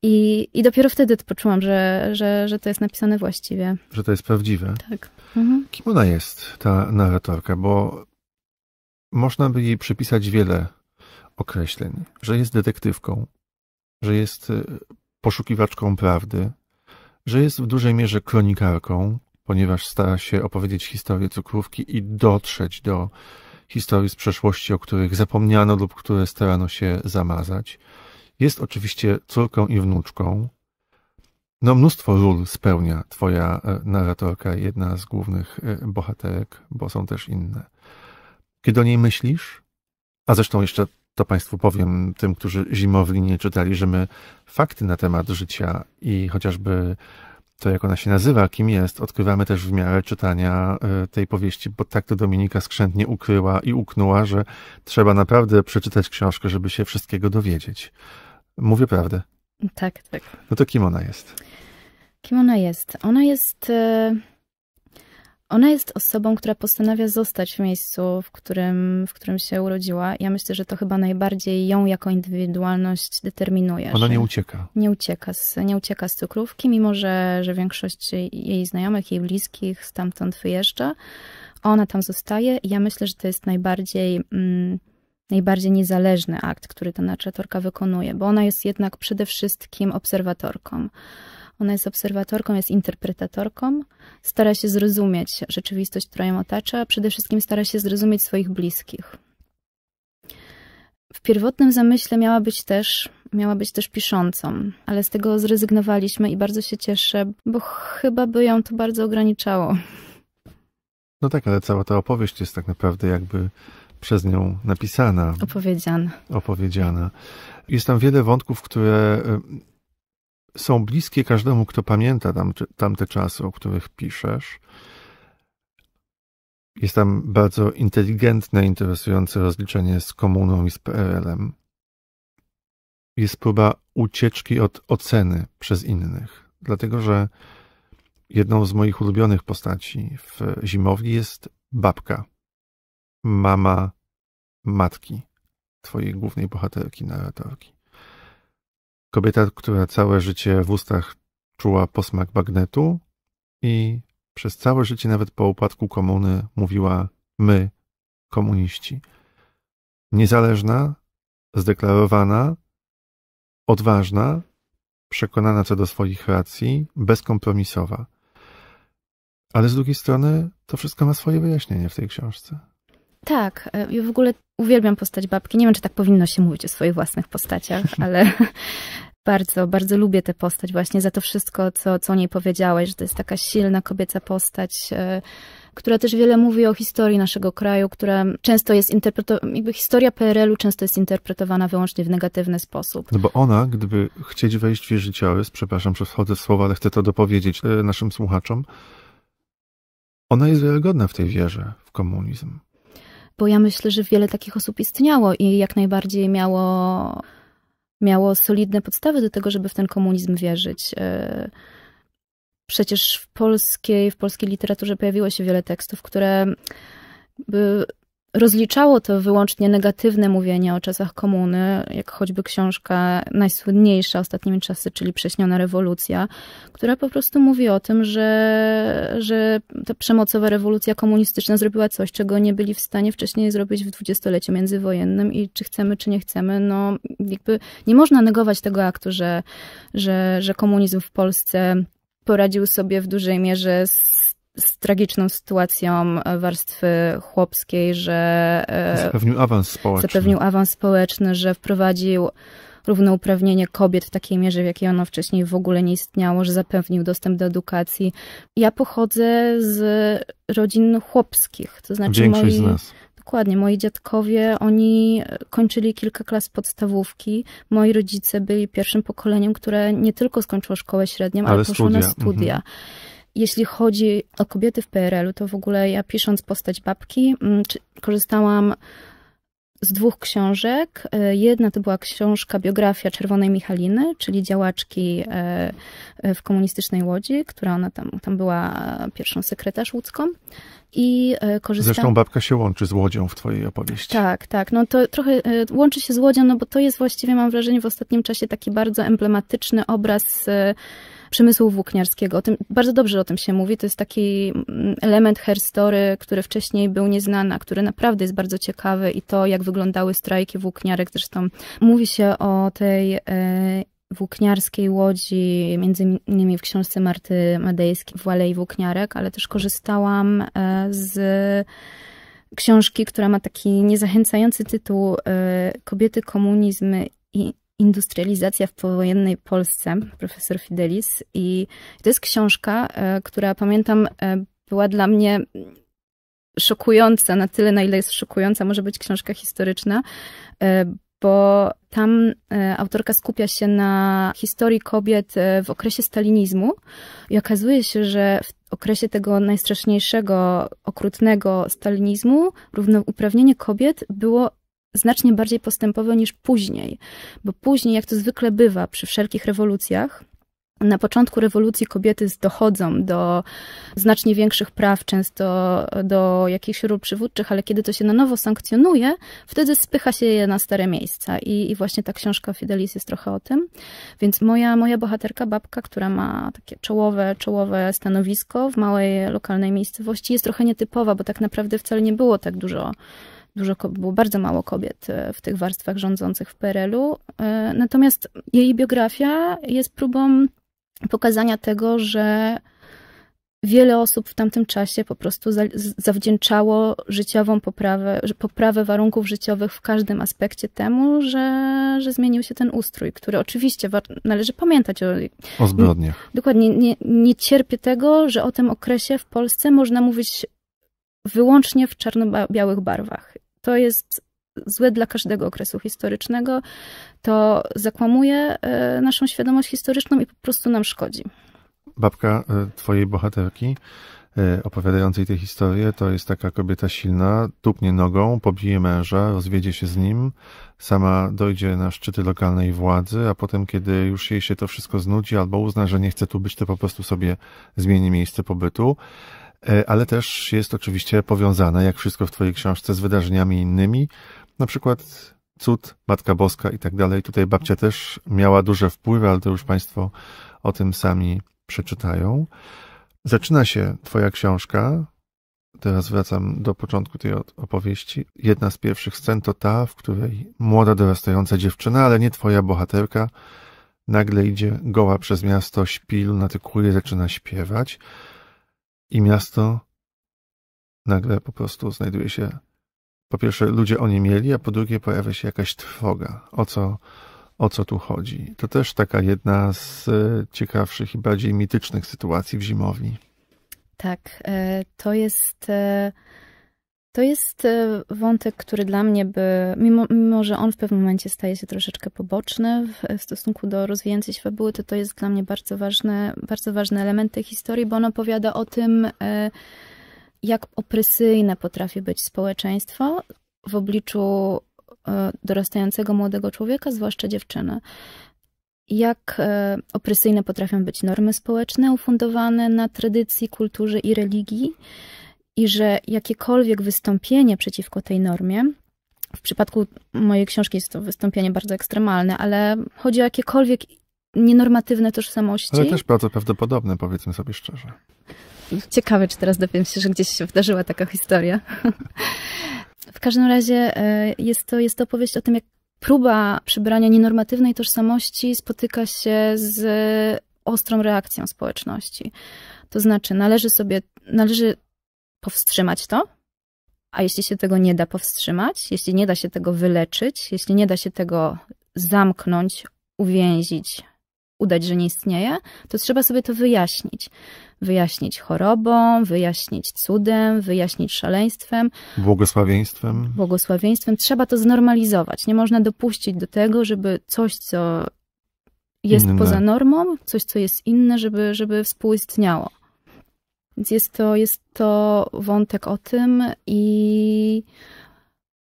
Speaker 2: i, i dopiero wtedy poczułam, że, że, że to jest napisane właściwie.
Speaker 1: Że to jest prawdziwe. Tak. Mhm. Kim ona jest, ta narratorka, bo można by jej przypisać wiele określeń, że jest detektywką, że jest y, poszukiwaczką prawdy, że jest w dużej mierze kronikarką, ponieważ stara się opowiedzieć historię cukrówki i dotrzeć do historii z przeszłości, o których zapomniano lub które starano się zamazać. Jest oczywiście córką i wnuczką. No, mnóstwo ról spełnia twoja e, narratorka, jedna z głównych e, bohaterek, bo są też inne. Kiedy o niej myślisz, a zresztą jeszcze to Państwu powiem, tym, którzy zimowli nie czytali, że my fakty na temat życia i chociażby to, jak ona się nazywa, kim jest, odkrywamy też w miarę czytania e, tej powieści, bo tak to Dominika skrzętnie ukryła i uknuła, że trzeba naprawdę przeczytać książkę, żeby się wszystkiego dowiedzieć. Mówię prawdę. Tak, tak. No to kim ona jest?
Speaker 2: Kim ona jest? Ona jest. Y ona jest osobą, która postanawia zostać w miejscu, w którym, w którym się urodziła. Ja myślę, że to chyba najbardziej ją jako indywidualność determinuje. Ona nie ucieka. Nie ucieka z, nie ucieka z cukrówki, mimo że, że większość jej znajomych, jej bliskich stamtąd wyjeżdża. Ona tam zostaje ja myślę, że to jest najbardziej. Mm, najbardziej niezależny akt, który ta narratorka wykonuje, bo ona jest jednak przede wszystkim obserwatorką. Ona jest obserwatorką, jest interpretatorką, stara się zrozumieć rzeczywistość, która ją otacza, a przede wszystkim stara się zrozumieć swoich bliskich. W pierwotnym zamyśle miała być też miała być też piszącą, ale z tego zrezygnowaliśmy i bardzo się cieszę, bo chyba by ją to bardzo ograniczało.
Speaker 1: No tak, ale cała ta opowieść jest tak naprawdę jakby przez nią napisana.
Speaker 2: Opowiedziana.
Speaker 1: Opowiedziana. Jest tam wiele wątków, które są bliskie każdemu, kto pamięta tam, tamte czasy, o których piszesz. Jest tam bardzo inteligentne, interesujące rozliczenie z komuną i z PRL-em. Jest próba ucieczki od oceny przez innych, dlatego że jedną z moich ulubionych postaci w zimowli jest babka, mama matki, twojej głównej bohaterki, narratorki. Kobieta, która całe życie w ustach czuła posmak bagnetu i przez całe życie, nawet po upadku komuny, mówiła my, komuniści. Niezależna, zdeklarowana, odważna, przekonana co do swoich racji, bezkompromisowa. Ale z drugiej strony to wszystko ma swoje wyjaśnienie w tej książce.
Speaker 2: Tak, e, ja w ogóle uwielbiam postać babki. Nie wiem, czy tak powinno się mówić o swoich własnych postaciach, ale bardzo, bardzo lubię tę postać właśnie za to wszystko, co, co o niej powiedziałeś, że to jest taka silna kobieca postać, e, która też wiele mówi o historii naszego kraju, która często jest interpretowana, jakby historia PRL-u często jest interpretowana wyłącznie w negatywny sposób. No
Speaker 1: bo ona, gdyby chcieć wejść w jej życiorys, przepraszam, że wchodzę w słowa, ale chcę to dopowiedzieć e, naszym słuchaczom, ona jest wiarygodna w tej wierze w komunizm.
Speaker 2: Bo ja myślę, że wiele takich osób istniało i jak najbardziej miało miało solidne podstawy do tego, żeby w ten komunizm wierzyć. E, przecież w polskiej, w polskiej literaturze pojawiło się wiele tekstów, które Rozliczało to wyłącznie negatywne mówienie o czasach komuny, jak choćby książka najsłynniejsza ostatnimi czasy, czyli Prześniona rewolucja, która po prostu mówi o tym, że, że ta przemocowa rewolucja komunistyczna zrobiła coś, czego nie byli w stanie wcześniej zrobić w dwudziestoleciu międzywojennym i czy chcemy, czy nie chcemy, no jakby nie można negować tego aktu, że, że, że komunizm w Polsce poradził sobie w dużej mierze z z tragiczną sytuacją e, warstwy chłopskiej, że e, zapewnił awans społeczny, zapewnił awans społeczny że wprowadził równouprawnienie kobiet w takiej mierze, w jakiej ono wcześniej w ogóle nie istniało, że zapewnił dostęp do edukacji. Ja pochodzę z rodzin chłopskich, to znaczy Większość moi, z nas. Dokładnie, moi dziadkowie, oni kończyli kilka klas podstawówki. Moi rodzice byli pierwszym pokoleniem, które nie tylko skończyło szkołę średnią, ale, ale poszło studia. na studia. Mhm. Jeśli chodzi o kobiety w PRL-u, to w ogóle ja pisząc postać babki, mm, korzystałam z dwóch książek. E, jedna to była książka biografia Czerwonej Michaliny, czyli działaczki e, e, w komunistycznej Łodzi, która ona tam, tam była pierwszą sekretarz łódzką. I Zresztą babka
Speaker 1: się łączy z Łodzią w twojej opowieści.
Speaker 2: Tak, tak. No to trochę łączy się z Łodzią, no bo to jest właściwie, mam wrażenie, w ostatnim czasie taki bardzo emblematyczny obraz przemysłu włókniarskiego. O tym, bardzo dobrze o tym się mówi. To jest taki mm, element herstory, który wcześniej był nieznany, a który naprawdę jest bardzo ciekawy i to, jak wyglądały strajki włókniarek. Zresztą mówi się o tej e, włókniarskiej łodzi, między innymi w książce Marty Madejskiej w Alei Włókniarek, ale też korzystałam e, z książki, która ma taki niezachęcający tytuł e, Kobiety, komunizm i Industrializacja w powojennej Polsce, profesor Fidelis. I to jest książka, e, która pamiętam e, była dla mnie szokująca, na tyle, na ile jest szokująca, może być książka historyczna, e, bo tam autorka skupia się na historii kobiet w okresie stalinizmu i okazuje się, że w okresie tego najstraszniejszego, okrutnego stalinizmu równouprawnienie kobiet było znacznie bardziej postępowe niż później, bo później, jak to zwykle bywa przy wszelkich rewolucjach, na początku rewolucji kobiety dochodzą do znacznie większych praw, często do jakichś ról przywódczych, ale kiedy to się na nowo sankcjonuje, wtedy spycha się je na stare miejsca. I, i właśnie ta książka Fidelis jest trochę o tym. Więc moja, moja bohaterka, babka, która ma takie czołowe, czołowe stanowisko w małej lokalnej miejscowości, jest trochę nietypowa, bo tak naprawdę wcale nie było tak dużo dużo, było bardzo mało kobiet e, w tych warstwach rządzących w PRL-u. E, natomiast jej biografia jest próbą pokazania tego, że wiele osób w tamtym czasie po prostu zawdzięczało życiową poprawę, poprawę warunków życiowych w każdym aspekcie temu, że, że zmienił się ten ustrój, który oczywiście należy pamiętać o, o zbrodniach. Dokładnie. Nie, nie cierpię tego, że o tym okresie w Polsce można mówić wyłącznie w czarno-białych barwach to jest złe dla każdego okresu historycznego, to zakłamuje e, naszą świadomość historyczną i po prostu nam szkodzi.
Speaker 1: Babka e, twojej bohaterki e, opowiadającej tę historię, to jest taka kobieta silna, tupnie nogą, pobije męża, rozwiedzie się z nim, sama dojdzie na szczyty lokalnej władzy, a potem, kiedy już jej się to wszystko znudzi albo uzna, że nie chce tu być, to po prostu sobie zmieni miejsce pobytu. E, ale też jest oczywiście powiązana, jak wszystko w Twojej książce, z wydarzeniami innymi, na przykład cud, Matka Boska i tak dalej. Tutaj babcia też miała duże wpływy, ale to już Państwo o tym sami przeczytają. Zaczyna się Twoja książka. Teraz wracam do początku tej opowieści. Jedna z pierwszych scen to ta, w której młoda, dorastająca dziewczyna, ale nie Twoja bohaterka, nagle idzie goła przez miasto, śpi, lunatykuje, zaczyna śpiewać. I miasto nagle po prostu znajduje się. Po pierwsze, ludzie o nie mieli, a po drugie, pojawia się jakaś trwoga. O co, o co tu chodzi? To też taka jedna z e, ciekawszych i bardziej mitycznych sytuacji w zimowni.
Speaker 2: Tak, e, to jest e, to jest e, wątek, który dla mnie by, mimo, mimo że on w pewnym momencie staje się troszeczkę poboczny w, w stosunku do rozwijającej się fabuły, to to jest dla mnie bardzo ważny, bardzo ważny element tej historii, bo on opowiada o tym, e, jak opresyjne potrafi być społeczeństwo w obliczu e, dorastającego młodego człowieka, zwłaszcza dziewczyny. Jak opresyjne potrafią być normy społeczne ufundowane na tradycji, kulturze i religii i że jakiekolwiek wystąpienie przeciwko tej normie, w przypadku mojej książki jest to wystąpienie bardzo ekstremalne, ale chodzi o jakiekolwiek nienormatywne tożsamości. Ale też
Speaker 1: bardzo prawdopodobne, powiedzmy sobie szczerze.
Speaker 2: Ciekawe, czy teraz dowiem się, że gdzieś się wydarzyła taka historia. w każdym razie e, jest to, jest to opowieść o tym, jak próba przybrania nienormatywnej tożsamości spotyka się z e, ostrą reakcją społeczności. To znaczy, należy sobie, należy powstrzymać to, a jeśli się tego nie da powstrzymać, jeśli nie da się tego wyleczyć, jeśli nie da się tego zamknąć, uwięzić, udać, że nie istnieje, to trzeba sobie to wyjaśnić. Wyjaśnić chorobą, wyjaśnić cudem, wyjaśnić szaleństwem.
Speaker 1: Błogosławieństwem.
Speaker 2: Błogosławieństwem. Trzeba to znormalizować. Nie można dopuścić do tego, żeby coś, co jest inne. poza normą, coś, co jest inne, żeby, żeby współistniało. Więc jest to, jest to wątek o tym i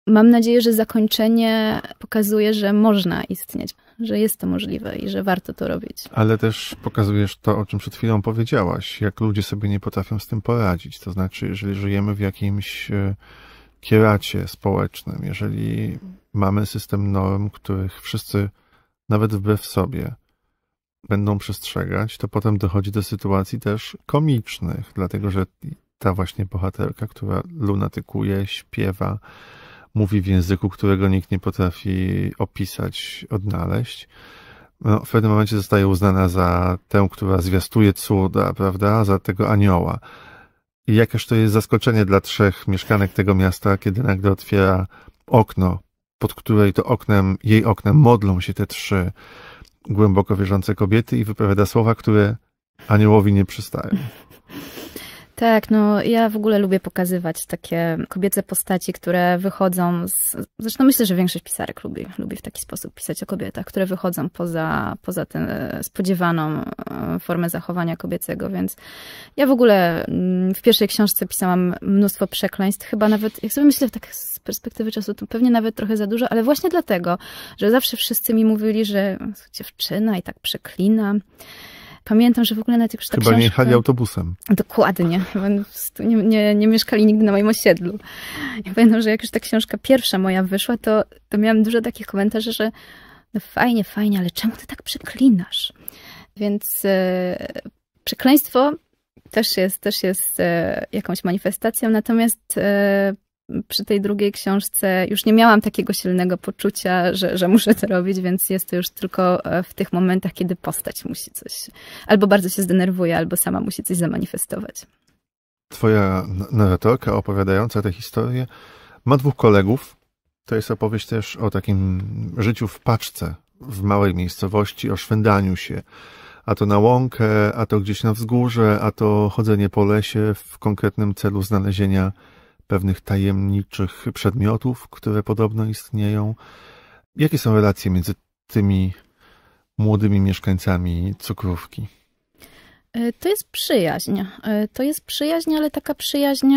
Speaker 2: mam nadzieję, że zakończenie pokazuje, że można istnieć, że jest to możliwe i że warto to robić.
Speaker 1: Ale też pokazujesz to, o czym przed chwilą powiedziałaś, jak ludzie sobie nie potrafią z tym poradzić. To znaczy, jeżeli żyjemy w jakimś e, kieracie społecznym, jeżeli mamy system norm, których wszyscy, nawet wbrew sobie, będą przestrzegać, to potem dochodzi do sytuacji też komicznych, dlatego że ta właśnie bohaterka, która lunatykuje, śpiewa, mówi w języku, którego nikt nie potrafi opisać, odnaleźć. No, w pewnym momencie zostaje uznana za tę, która zwiastuje cuda, prawda, za tego anioła. I jakież to jest zaskoczenie dla trzech mieszkanek tego miasta, kiedy nagle otwiera okno, pod której to oknem, jej oknem modlą się te trzy głęboko wierzące kobiety i wypowiada słowa, które aniołowi nie przystają.
Speaker 2: Tak, no ja w ogóle lubię pokazywać takie kobiece postaci, które wychodzą z... Zresztą myślę, że większość pisarek lubi, lubi w taki sposób pisać o kobietach, które wychodzą poza, poza tę spodziewaną e, formę zachowania kobiecego, więc ja w ogóle mm, w pierwszej książce pisałam mnóstwo przekleństw, chyba nawet, jak sobie myślę, tak perspektywy czasu to pewnie nawet trochę za dużo, ale właśnie dlatego, że zawsze wszyscy mi mówili, że dziewczyna i tak przeklina. Pamiętam, że w ogóle na tych jak Chyba nie jechali autobusem. Dokładnie. Nie, nie, nie, mieszkali nigdy na moim osiedlu. Ja pamiętam, że jak już ta książka pierwsza moja wyszła, to, to miałam dużo takich komentarzy, że no fajnie, fajnie, ale czemu ty tak przeklinasz? Więc e, przekleństwo też jest, też jest e, jakąś manifestacją, natomiast e, przy tej drugiej książce już nie miałam takiego silnego poczucia, że, że muszę to robić, więc jest to już tylko e, w tych momentach, kiedy postać musi coś, albo bardzo się zdenerwuje, albo sama musi coś zamanifestować.
Speaker 1: Twoja narratorka opowiadająca tę historię ma dwóch kolegów. To jest opowieść też o takim życiu w paczce w małej miejscowości, o szwędaniu się. A to na łąkę, a to gdzieś na wzgórze, a to chodzenie po lesie w konkretnym celu znalezienia pewnych tajemniczych przedmiotów, które podobno istnieją. Jakie są relacje między tymi młodymi mieszkańcami cukrówki?
Speaker 2: E, to jest przyjaźń. E, to jest przyjaźń, ale taka przyjaźń,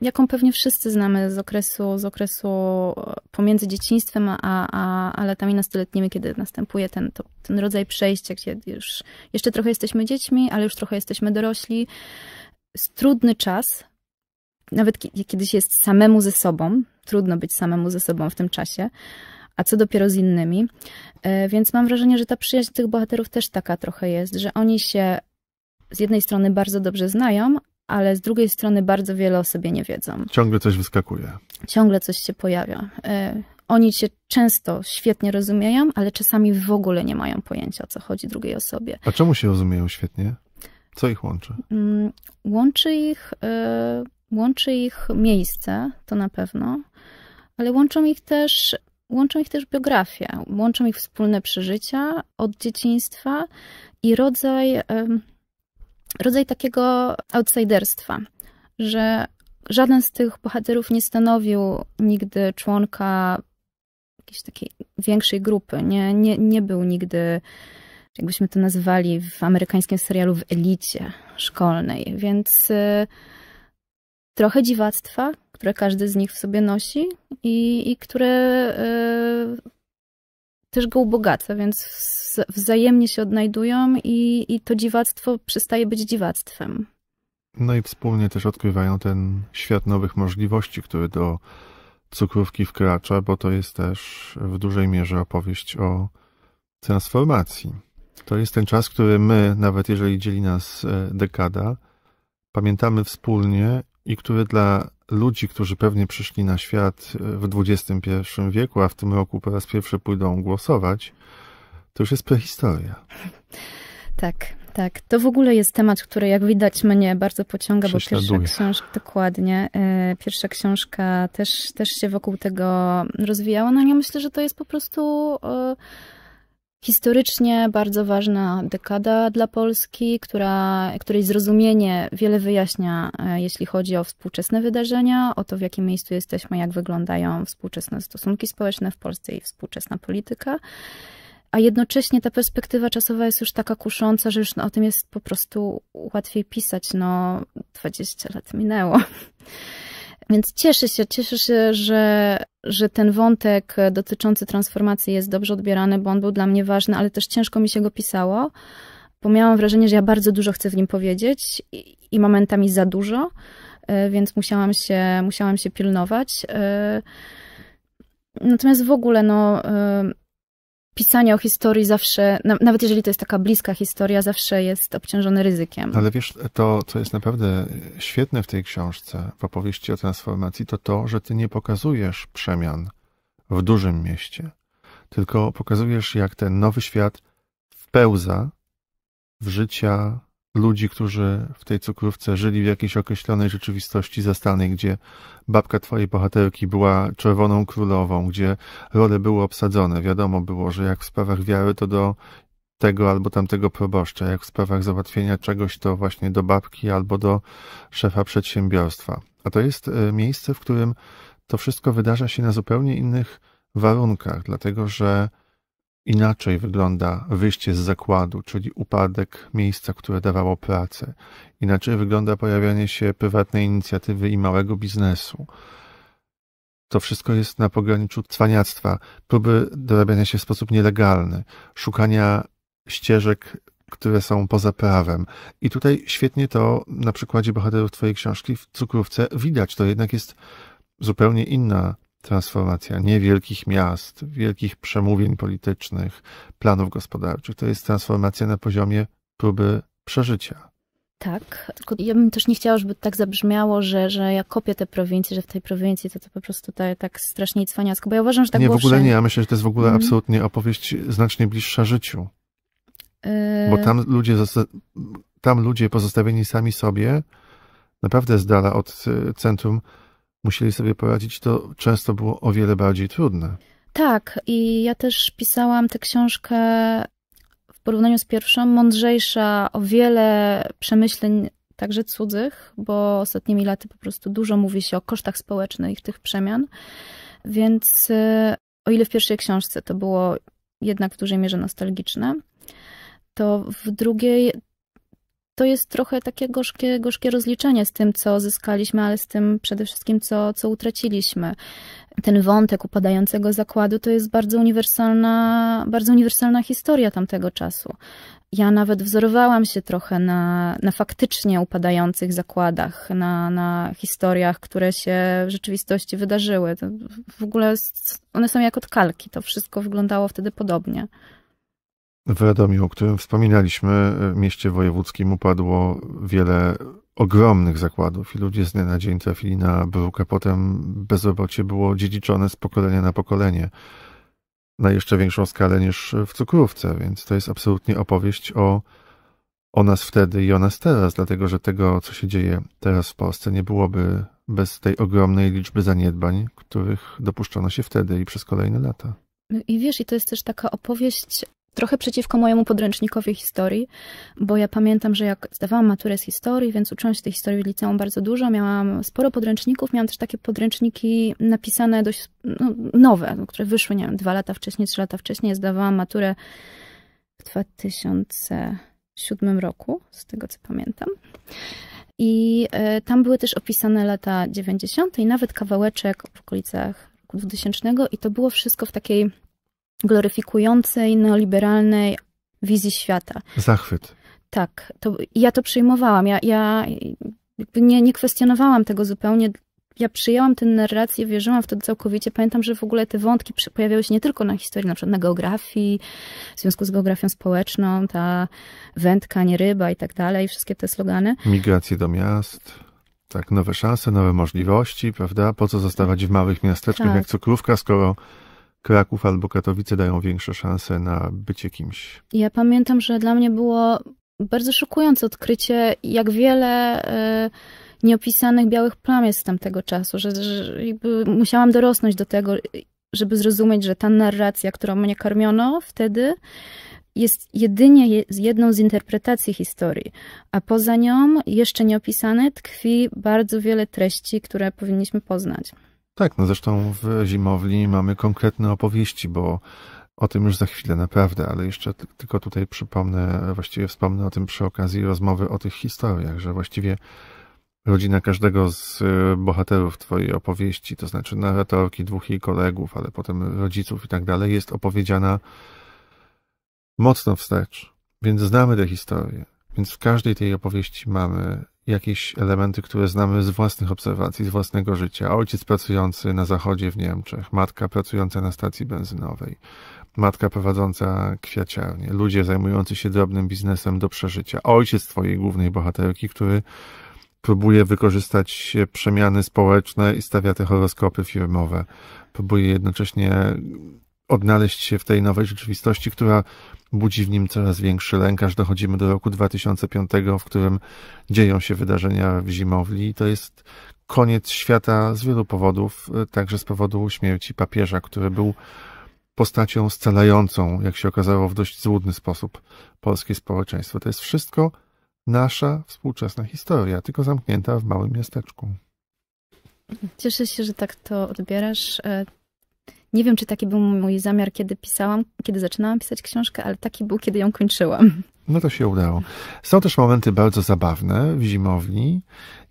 Speaker 2: jaką pewnie wszyscy znamy z okresu, z okresu e, pomiędzy dzieciństwem a, a, a latami nastoletnimi, kiedy następuje ten, to, ten rodzaj przejścia, gdzie już jeszcze trochę jesteśmy dziećmi, ale już trochę jesteśmy dorośli. trudny czas, nawet kiedyś jest samemu ze sobą, trudno być samemu ze sobą w tym czasie, a co dopiero z innymi. E, więc mam wrażenie, że ta przyjaźń tych bohaterów też taka trochę jest, że oni się z jednej strony bardzo dobrze znają, ale z drugiej strony bardzo wiele o sobie nie wiedzą.
Speaker 1: Ciągle coś wyskakuje.
Speaker 2: Ciągle coś się pojawia. E, oni się często świetnie rozumieją, ale czasami w ogóle nie mają pojęcia, o co chodzi drugiej osobie.
Speaker 1: A czemu się rozumieją świetnie? Co ich łączy?
Speaker 2: Mm, łączy ich e, Łączy ich miejsce, to na pewno, ale łączą ich też, łączą ich też biografia, łączą ich wspólne przeżycia od dzieciństwa i rodzaj, rodzaj takiego outsiderstwa, że żaden z tych bohaterów nie stanowił nigdy członka jakiejś takiej większej grupy, nie, nie, nie był nigdy jakbyśmy to nazwali w amerykańskim serialu w elicie szkolnej, więc y, trochę dziwactwa, które każdy z nich w sobie nosi i, i które e, też go ubogaca, więc wzajemnie się odnajdują i, i to dziwactwo przestaje być dziwactwem.
Speaker 1: No i wspólnie też odkrywają ten świat nowych możliwości, który do cukrówki wkracza, bo to jest też w dużej mierze opowieść o transformacji. To jest ten czas, który my, nawet jeżeli dzieli nas e, dekada, pamiętamy wspólnie i które dla ludzi, którzy pewnie przyszli na świat e, w XXI wieku, a w tym roku po raz pierwszy pójdą głosować, to już jest prehistoria.
Speaker 2: Tak, tak. To w ogóle jest temat, który jak widać mnie bardzo pociąga, bo pierwsza książka, dokładnie, yy, pierwsza książka też, też się wokół tego rozwijała. No ja myślę, że to jest po prostu... Yy, Historycznie bardzo ważna dekada dla Polski, która, której zrozumienie wiele wyjaśnia, e, jeśli chodzi o współczesne wydarzenia, o to, w jakim miejscu jesteśmy, jak wyglądają współczesne stosunki społeczne w Polsce i współczesna polityka. A jednocześnie ta perspektywa czasowa jest już taka kusząca, że już o tym jest po prostu łatwiej pisać. No, 20 lat minęło. Więc cieszę się, cieszę się, że że ten wątek e, dotyczący transformacji jest dobrze odbierany, bo on był dla mnie ważny, ale też ciężko mi się go pisało, bo miałam wrażenie, że ja bardzo dużo chcę w nim powiedzieć i, i momentami za dużo, e, więc musiałam się, musiałam się pilnować. E, natomiast w ogóle, no pisanie o historii zawsze, nawet jeżeli to jest taka bliska historia, zawsze jest obciążone ryzykiem.
Speaker 1: Ale wiesz, to, co jest naprawdę świetne w tej książce, w opowieści o transformacji, to to, że ty nie pokazujesz przemian w dużym mieście, tylko pokazujesz, jak ten nowy świat wpełza w życia ludzi, którzy w tej cukrówce żyli w jakiejś określonej rzeczywistości zastanej, gdzie babka twojej bohaterki była czerwoną królową, gdzie role były obsadzone. Wiadomo było, że jak w sprawach wiary, to do tego albo tamtego proboszcza, jak w sprawach załatwienia czegoś, to właśnie do babki albo do szefa przedsiębiorstwa. A to jest e, miejsce, w którym to wszystko wydarza się na zupełnie innych warunkach, dlatego że Inaczej wygląda wyjście z zakładu, czyli upadek miejsca, które dawało pracę. Inaczej wygląda pojawianie się prywatnej inicjatywy i małego biznesu. To wszystko jest na pograniczu cwaniactwa, próby dorabiania się w sposób nielegalny, szukania ścieżek, które są poza prawem. I tutaj świetnie to na przykładzie bohaterów Twojej książki w cukrówce widać. To jednak jest zupełnie inna transformacja nie wielkich miast, wielkich przemówień politycznych, planów gospodarczych. To jest transformacja na poziomie próby przeżycia.
Speaker 2: Tak, tylko ja bym też nie chciała, żeby tak zabrzmiało, że, że ja kopię te prowincje, że w tej prowincji to, to po prostu ta, tak strasznie i cwaniacko, bo ja uważam, że tak Nie, w ogóle nie, ja myślę, że to jest w ogóle mm.
Speaker 1: absolutnie opowieść znacznie bliższa życiu.
Speaker 2: Yy. Bo tam
Speaker 1: ludzie, tam ludzie pozostawieni sami sobie, naprawdę z dala od y, centrum musieli sobie poradzić, to często było o wiele bardziej trudne.
Speaker 2: Tak, i ja też pisałam tę książkę w porównaniu z pierwszą, mądrzejsza o wiele przemyśleń, także cudzych, bo ostatnimi laty po prostu dużo mówi się o kosztach społecznych tych przemian. Więc y, o ile w pierwszej książce to było jednak w dużej mierze nostalgiczne, to w drugiej to jest trochę takie gorzkie, gorzkie rozliczenie z tym, co zyskaliśmy, ale z tym przede wszystkim, co, co utraciliśmy. Ten wątek upadającego zakładu to jest bardzo uniwersalna, bardzo uniwersalna historia tamtego czasu. Ja nawet wzorowałam się trochę na, na faktycznie upadających zakładach, na, na historiach, które się w rzeczywistości wydarzyły. To w ogóle one są jak odkalki, to wszystko wyglądało wtedy podobnie.
Speaker 1: W Radomiu, o którym wspominaliśmy, mieście wojewódzkim upadło wiele ogromnych zakładów i ludzie z dnia na dzień trafili na bruk, a potem bezrobocie było dziedziczone z pokolenia na pokolenie na jeszcze większą skalę niż w cukrówce, więc to jest absolutnie opowieść o, o nas wtedy i o nas teraz, dlatego że tego, co się dzieje teraz w Polsce, nie byłoby bez tej ogromnej liczby zaniedbań, których dopuszczono się wtedy i przez kolejne lata.
Speaker 2: No I wiesz, i to jest też taka opowieść trochę przeciwko mojemu podręcznikowi historii, bo ja pamiętam, że jak zdawałam maturę z historii, więc uczyłam się tej historii w liceum bardzo dużo, miałam sporo podręczników, miałam też takie podręczniki napisane dość no, nowe, które wyszły, nie wiem, dwa lata wcześniej, trzy lata wcześniej, zdawałam maturę w 2007 roku, z tego co pamiętam. I e, tam były też opisane lata 90. i nawet kawałeczek w okolicach roku 2000 i to było wszystko w takiej gloryfikującej, neoliberalnej wizji świata. Zachwyt. Tak, to, ja to przyjmowałam. Ja, ja nie, nie kwestionowałam tego zupełnie. Ja przyjęłam tę narrację, wierzyłam w to całkowicie. Pamiętam, że w ogóle te wątki pojawiały się nie tylko na historii, na przykład na geografii, w związku z geografią społeczną, ta wędka, nie ryba i tak dalej, wszystkie te slogany.
Speaker 1: Migracje do miast. Tak, nowe szanse, nowe możliwości, prawda? Po co zostawać w małych miasteczkach tak. jak cukrówka, skoro Kraków albo Katowice dają większe szanse na bycie kimś.
Speaker 2: Ja pamiętam, że dla mnie było bardzo szokujące odkrycie, jak wiele e, nieopisanych białych plam jest z tamtego czasu, że, że musiałam dorosnąć do tego, żeby zrozumieć, że ta narracja, którą mnie karmiono wtedy, jest jedynie jedną z interpretacji historii, a poza nią, jeszcze nieopisane, tkwi bardzo wiele treści, które powinniśmy poznać.
Speaker 1: Tak, no zresztą w Zimowli mamy konkretne opowieści, bo o tym już za chwilę naprawdę, ale jeszcze tylko tutaj przypomnę, właściwie wspomnę o tym przy okazji rozmowy o tych historiach, że właściwie rodzina każdego z y, bohaterów twojej opowieści, to znaczy narratorki, dwóch jej kolegów, ale potem rodziców i tak dalej, jest opowiedziana mocno wstecz. Więc znamy tę historię. Więc w każdej tej opowieści mamy jakieś elementy, które znamy z własnych obserwacji, z własnego życia. Ojciec pracujący na zachodzie w Niemczech, matka pracująca na stacji benzynowej, matka prowadząca kwiaciarnię, ludzie zajmujący się drobnym biznesem do przeżycia, ojciec twojej głównej bohaterki, który próbuje wykorzystać przemiany społeczne i stawia te horoskopy firmowe. Próbuje jednocześnie odnaleźć się w tej nowej rzeczywistości, która budzi w nim coraz większy lęk, aż dochodzimy do roku 2005, w którym dzieją się wydarzenia w zimowli. To jest koniec świata z wielu powodów, y, także z powodu śmierci papieża, który był postacią scalającą, jak się okazało, w dość złudny sposób polskie społeczeństwo. To jest wszystko nasza współczesna historia, tylko zamknięta w małym miasteczku.
Speaker 2: Cieszę się, że tak to odbierasz. E, nie wiem, czy taki był mój zamiar, kiedy pisałam, kiedy zaczynałam pisać książkę, ale taki był, kiedy ją kończyłam.
Speaker 1: No to się udało. Są też momenty bardzo zabawne w zimowni.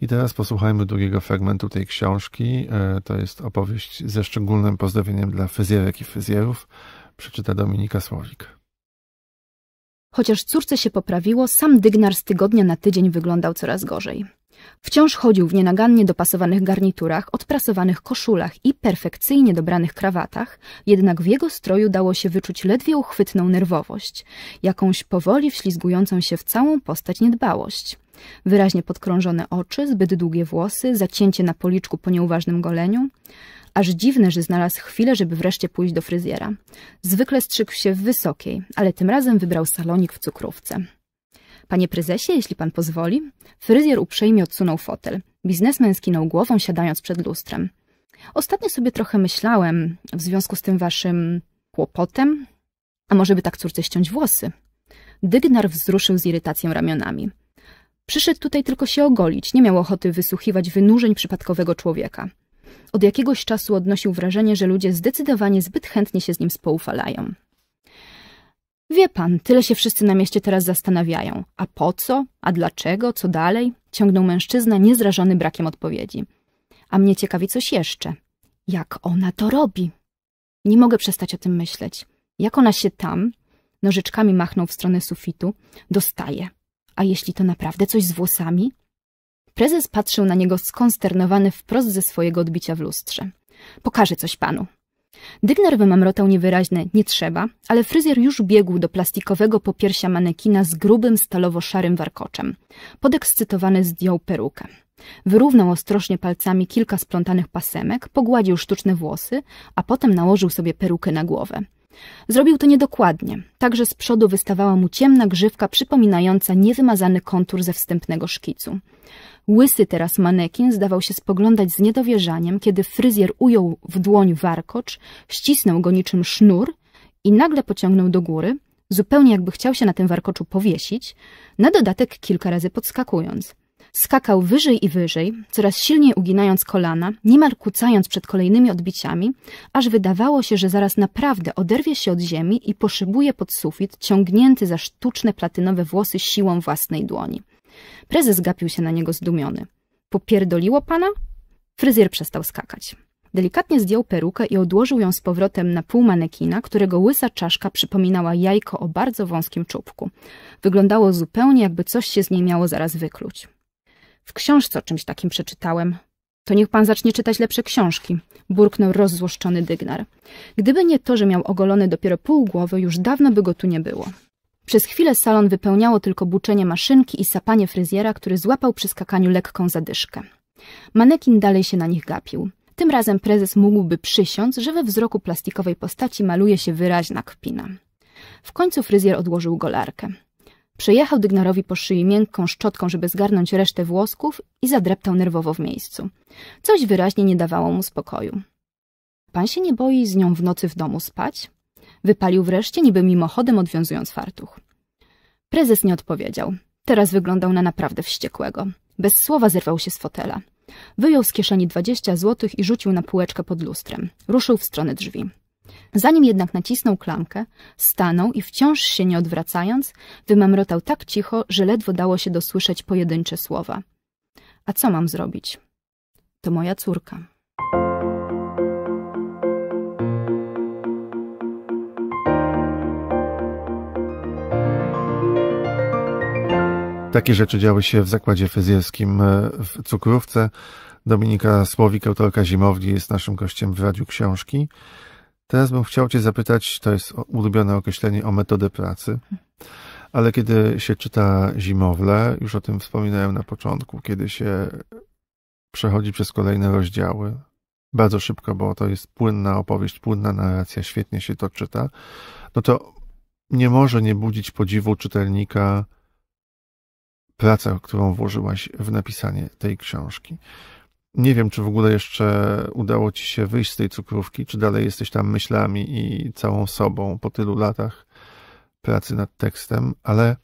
Speaker 1: I teraz posłuchajmy drugiego fragmentu tej książki. E, to jest opowieść ze szczególnym pozdrowieniem dla fryzjerek i fryzjerów. Przeczyta Dominika Słowik.
Speaker 2: Chociaż córce się poprawiło, sam dygnar z tygodnia na tydzień wyglądał coraz gorzej. Wciąż chodził w nienagannie dopasowanych garniturach, odprasowanych koszulach i perfekcyjnie dobranych krawatach, jednak w jego stroju dało się wyczuć ledwie uchwytną nerwowość, jakąś powoli wślizgującą się w całą postać niedbałość. Wyraźnie podkrążone oczy, zbyt długie włosy, zacięcie na policzku po nieuważnym goleniu. Aż dziwne, że znalazł chwilę, żeby wreszcie pójść do fryzjera. Zwykle strzykł się w wysokiej, ale tym razem wybrał salonik w cukrowce. Panie prezesie, jeśli pan pozwoli. Fryzjer uprzejmie odsunął fotel. Biznesmen skinął głową, siadając przed lustrem. Ostatnio sobie trochę myślałem w związku z tym waszym kłopotem. A może by tak córce ściąć włosy? Dygnar wzruszył z irytacją ramionami. Przyszedł tutaj tylko się ogolić, nie miał ochoty wysłuchiwać wynurzeń przypadkowego człowieka. Od jakiegoś czasu odnosił wrażenie, że ludzie zdecydowanie zbyt chętnie się z nim spoufalają. Wie pan, tyle się wszyscy na mieście teraz zastanawiają. A po co? A dlaczego? Co dalej? Ciągnął mężczyzna, niezrażony brakiem odpowiedzi. A mnie ciekawi coś jeszcze. Jak ona to robi? Nie mogę przestać o tym myśleć. Jak ona się tam, nożyczkami machnął w stronę sufitu, dostaje. A jeśli to naprawdę coś z włosami? Prezes patrzył na niego skonsternowany wprost ze swojego odbicia w lustrze. Pokażę coś panu, Dygner wymamrotał niewyraźne nie trzeba, ale fryzjer już biegł do plastikowego popiersia manekina z grubym, stalowo-szarym warkoczem. Podekscytowany zdjął perukę. Wyrównał ostrożnie palcami kilka splątanych pasemek, pogładził sztuczne włosy, a potem nałożył sobie perukę na głowę. Zrobił to niedokładnie, tak że z przodu wystawała mu ciemna grzywka przypominająca niewymazany kontur ze wstępnego szkicu. Łysy teraz manekin zdawał się spoglądać z niedowierzaniem, kiedy fryzjer ujął w dłoń warkocz, ścisnął go niczym sznur i nagle pociągnął do góry, zupełnie jakby chciał się na tym warkoczu powiesić, na dodatek kilka razy podskakując. Skakał wyżej i wyżej, coraz silniej uginając kolana, niemal kucając przed kolejnymi odbiciami, aż wydawało się, że zaraz naprawdę oderwie się od ziemi i poszybuje pod sufit, ciągnięty za sztuczne platynowe włosy siłą własnej dłoni. Prezes gapił się na niego zdumiony. Popierdoliło pana? Fryzjer przestał skakać. Delikatnie zdjął perukę i odłożył ją z powrotem na pół manekina, którego łysa czaszka przypominała jajko o bardzo wąskim czubku. Wyglądało zupełnie, jakby coś się z niej miało zaraz wykluć. W książce o czymś takim przeczytałem. To niech pan zacznie czytać lepsze książki, burknął rozzłoszczony dygnar. Gdyby nie to, że miał ogolone dopiero pół głowy, już dawno by go tu nie było. Przez chwilę salon wypełniało tylko buczenie maszynki i sapanie fryzjera, który złapał przy skakaniu lekką zadyszkę. Manekin dalej się na nich gapił. Tym razem prezes mógłby przysiąc, że we wzroku plastikowej postaci maluje się wyraźna kpina. W końcu fryzjer odłożył golarkę. Przejechał dygnarowi po szyi miękką szczotką, żeby zgarnąć resztę włosków i zadreptał nerwowo w miejscu. Coś wyraźnie nie dawało mu spokoju. Pan się nie boi z nią w nocy w domu spać? Wypalił wreszcie, niby mimochodem odwiązując fartuch. Prezes nie odpowiedział. Teraz wyglądał na naprawdę wściekłego. Bez słowa zerwał się z fotela. Wyjął z kieszeni dwadzieścia złotych i rzucił na półeczkę pod lustrem. Ruszył w stronę drzwi. Zanim jednak nacisnął klamkę, stanął i wciąż się nie odwracając, wymamrotał tak cicho, że ledwo dało się dosłyszeć pojedyncze słowa. A co mam zrobić? To moja córka.
Speaker 1: Takie rzeczy działy się w zakładzie fryzjerskim e, w Cukrówce. Dominika Słowik, autorka Zimowli, jest naszym gościem w Radiu Książki. Teraz bym chciał Cię zapytać, to jest ulubione określenie o metodę pracy, ale kiedy się czyta Zimowle, już o tym wspominałem na początku, kiedy się przechodzi przez kolejne rozdziały, bardzo szybko, bo to jest płynna opowieść, płynna narracja, świetnie się to czyta, no to nie może nie budzić podziwu czytelnika praca, którą włożyłaś w napisanie tej książki. Nie wiem, czy w ogóle jeszcze udało ci się wyjść z tej cukrówki, czy dalej jesteś tam myślami i całą sobą po tylu latach pracy nad tekstem, ale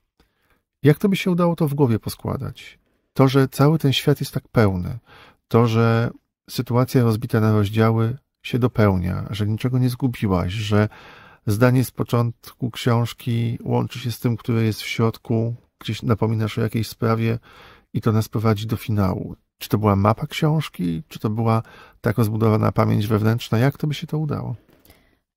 Speaker 1: jak to by się udało to w głowie poskładać? To, że cały ten świat jest tak pełny, to, że sytuacja rozbita na rozdziały się dopełnia, że niczego nie zgubiłaś, że zdanie z początku książki łączy się z tym, które jest w środku gdzieś napominasz o jakiejś sprawie i to nas prowadzi do finału. Czy to była mapa książki, czy to była tak rozbudowana pamięć wewnętrzna? Jak to by się to udało?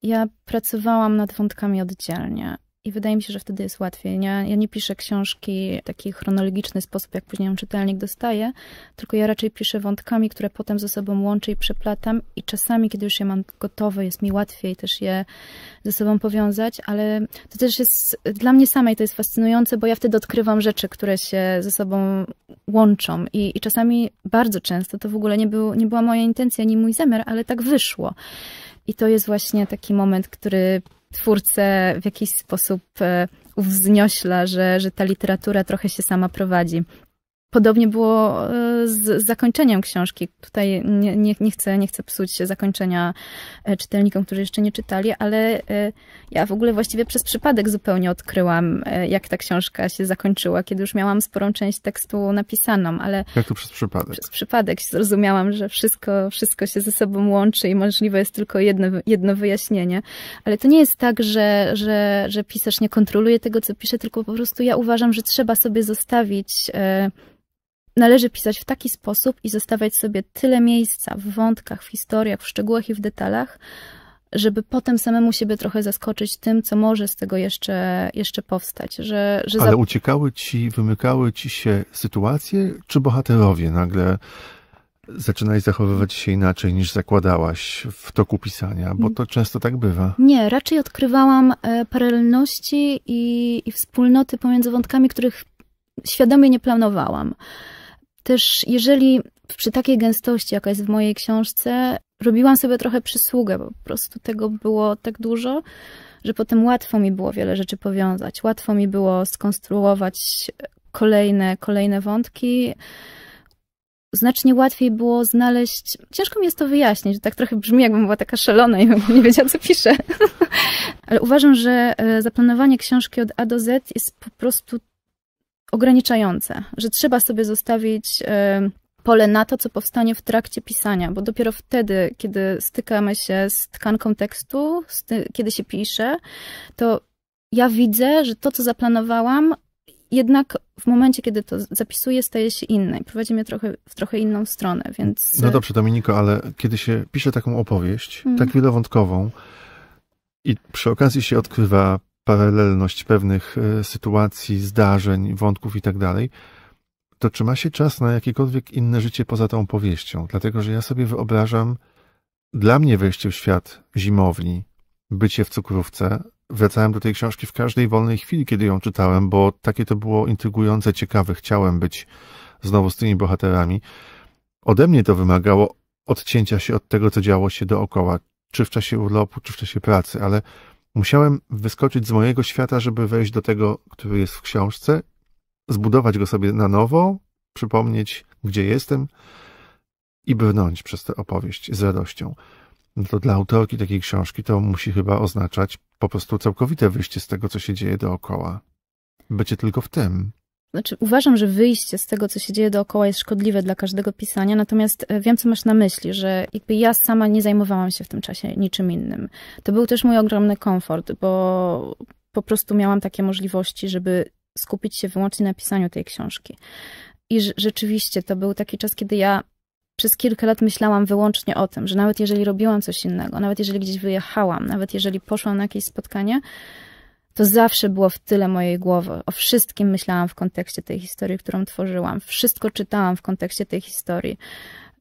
Speaker 2: Ja pracowałam nad wątkami oddzielnie i wydaje mi się, że wtedy jest łatwiej. Ja, ja nie piszę książki w taki chronologiczny sposób, jak później ją czytelnik dostaje, tylko ja raczej piszę wątkami, które potem ze sobą łączę i przeplatam i czasami, kiedy już je mam gotowe, jest mi łatwiej też je ze sobą powiązać, ale to też jest dla mnie samej to jest fascynujące, bo ja wtedy odkrywam rzeczy, które się ze sobą łączą i, i czasami, bardzo często, to w ogóle nie, był, nie była moja intencja, ani mój zamiar, ale tak wyszło. I to jest właśnie taki moment, który twórcę w jakiś sposób e, uwzniośla, że, że ta literatura trochę się sama prowadzi. Podobnie było e, z zakończeniem książki. Tutaj nie, nie, nie, chcę, nie chcę psuć zakończenia e, czytelnikom, którzy jeszcze nie czytali, ale e, ja w ogóle właściwie przez przypadek zupełnie odkryłam, jak ta książka się zakończyła, kiedy już miałam sporą część tekstu napisaną, ale.
Speaker 1: Jak to przez przypadek? Przez
Speaker 2: przypadek zrozumiałam, że wszystko, wszystko się ze sobą łączy i możliwe jest tylko jedno, jedno wyjaśnienie. Ale to nie jest tak, że, że, że pisarz nie kontroluje tego, co pisze, tylko po prostu ja uważam, że trzeba sobie zostawić Należy pisać w taki sposób i zostawiać sobie tyle miejsca w wątkach, w historiach, w szczegółach i w detalach, żeby potem samemu siebie trochę zaskoczyć tym, co może z tego jeszcze, jeszcze powstać. Że, że Ale
Speaker 1: uciekały ci, wymykały ci się sytuacje, czy bohaterowie nagle zaczynaj zachowywać się inaczej niż zakładałaś w toku pisania, bo to często tak bywa.
Speaker 2: Nie, raczej odkrywałam e, paralelności i, i wspólnoty pomiędzy wątkami, których świadomie nie planowałam. Też jeżeli przy takiej gęstości, jaka jest w mojej książce, robiłam sobie trochę przysługę, bo po prostu tego było tak dużo, że potem łatwo mi było wiele rzeczy powiązać. Łatwo mi było skonstruować kolejne, kolejne wątki. Znacznie łatwiej było znaleźć. Ciężko mi jest to wyjaśnić, że tak trochę brzmi, jakbym była taka szalona i bym nie wiedziała, co piszę. Ale uważam, że e, zaplanowanie książki od A do Z jest po prostu ograniczające, że trzeba sobie zostawić e, pole na to, co powstanie w trakcie pisania, bo dopiero wtedy, kiedy stykamy się z tkanką tekstu, kiedy się pisze, to ja widzę, że to, co zaplanowałam, jednak w momencie, kiedy to zapisuję, staje się inne i prowadzi mnie trochę, w trochę inną stronę, więc... No
Speaker 1: dobrze, Dominiko, ale kiedy się pisze taką opowieść, mm. tak mhm. wielowątkową i przy okazji się odkrywa paralelność pewnych e, sytuacji, zdarzeń, wątków itd., tak to czy ma się czas na jakiekolwiek inne życie poza tą powieścią? Dlatego, że ja sobie wyobrażam dla mnie wejście w świat zimowni, bycie w cukrówce. Wracałem do tej książki w każdej wolnej chwili, kiedy ją czytałem, bo takie to było intrygujące, ciekawe. Chciałem być znowu z tymi bohaterami. Ode mnie to wymagało odcięcia się od tego, co działo się dookoła, czy w czasie urlopu, czy w czasie pracy, ale Musiałem wyskoczyć z mojego świata, żeby wejść do tego, który jest w książce, zbudować go sobie na nowo, przypomnieć, gdzie jestem i brnąć przez tę opowieść z radością. No to dla autorki takiej książki to musi chyba oznaczać po prostu całkowite wyjście z tego, co się dzieje dookoła. Bycie tylko w tym.
Speaker 2: Znaczy, uważam, że wyjście z tego, co się dzieje dookoła, jest szkodliwe dla każdego pisania, natomiast e, wiem, co masz na myśli, że jakby ja sama nie zajmowałam się w tym czasie niczym innym. To był też mój ogromny komfort, bo po prostu miałam takie możliwości, żeby skupić się wyłącznie na pisaniu tej książki. I rzeczywiście to był taki czas, kiedy ja przez kilka lat myślałam wyłącznie o tym, że nawet jeżeli robiłam coś innego, nawet jeżeli gdzieś wyjechałam, nawet jeżeli poszłam na jakieś spotkanie, to zawsze było w tyle mojej głowy. O wszystkim myślałam w kontekście tej historii, którą tworzyłam. Wszystko czytałam w kontekście tej historii.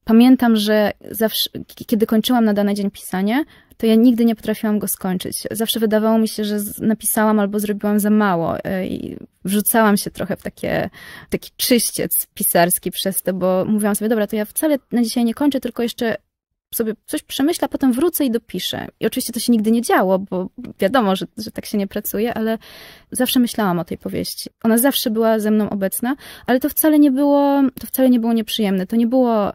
Speaker 2: Pamiętam, że zawsze, kiedy kończyłam na dany dzień pisanie, to ja nigdy nie potrafiłam go skończyć. Zawsze wydawało mi się, że napisałam albo zrobiłam za mało e, i wrzucałam się trochę w takie, taki czyściec pisarski przez to, bo mówiłam sobie, dobra, to ja wcale na dzisiaj nie kończę, tylko jeszcze sobie coś przemyślę, potem wrócę i dopiszę. I oczywiście to się nigdy nie działo, bo wiadomo, że, że tak się nie pracuje, ale zawsze myślałam o tej powieści. Ona zawsze była ze mną obecna, ale to wcale nie było, to wcale nie było nieprzyjemne. To nie było,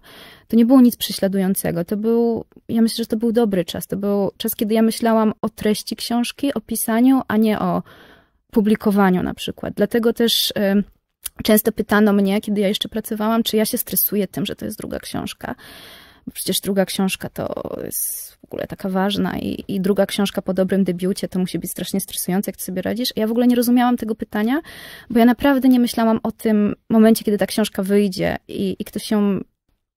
Speaker 2: to nie było nic prześladującego. To był, ja myślę, że to był dobry czas. To był czas, kiedy ja myślałam o treści książki, o pisaniu, a nie o publikowaniu na przykład. Dlatego też y, często pytano mnie, kiedy ja jeszcze pracowałam, czy ja się stresuję tym, że to jest druga książka. Przecież druga książka to jest w ogóle taka ważna i, i druga książka po dobrym debiucie to musi być strasznie stresujące, jak ty sobie radzisz. Ja w ogóle nie rozumiałam tego pytania, bo ja naprawdę nie myślałam o tym momencie, kiedy ta książka wyjdzie i, i ktoś ją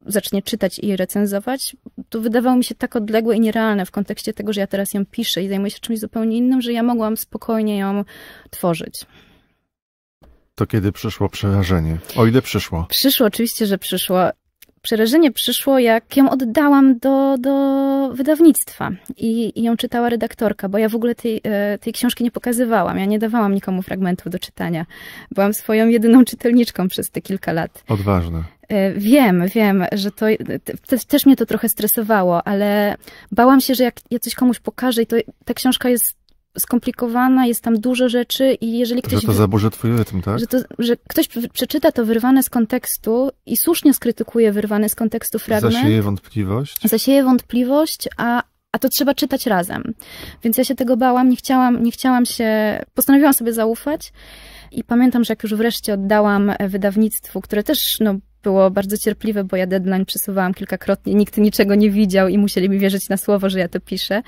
Speaker 2: zacznie czytać i recenzować, to wydawało mi się tak odległe i nierealne w kontekście tego, że ja teraz ją piszę i zajmuję się czymś zupełnie innym, że ja mogłam spokojnie ją tworzyć.
Speaker 1: To kiedy przyszło przerażenie? O ile przyszło?
Speaker 2: Przyszło, oczywiście, że przyszło przerażenie przyszło, jak ją oddałam do, do wydawnictwa I, i ją czytała redaktorka, bo ja w ogóle tej, e, tej książki nie pokazywałam. Ja nie dawałam nikomu fragmentów do czytania. Byłam swoją jedyną czytelniczką przez te kilka lat. Odważna. E, wiem, wiem, że to też, też mnie to trochę stresowało, ale bałam się, że jak ja coś komuś pokażę i to, ta książka jest skomplikowana, jest tam dużo rzeczy i jeżeli ktoś... Że to zaburza
Speaker 1: twój rytm, tak? Że, to,
Speaker 2: że ktoś przeczyta to wyrwane z kontekstu i słusznie skrytykuje wyrwane z kontekstu fragment. Zasieje
Speaker 1: wątpliwość.
Speaker 2: Zasieje wątpliwość, a, a to trzeba czytać razem. Więc ja się tego bałam, nie chciałam, nie chciałam się... Postanowiłam sobie zaufać i pamiętam, że jak już wreszcie oddałam e, wydawnictwu, które też, no, było bardzo cierpliwe, bo ja deadline przesuwałam kilkakrotnie, nikt niczego nie widział i musieli mi wierzyć na słowo, że ja to piszę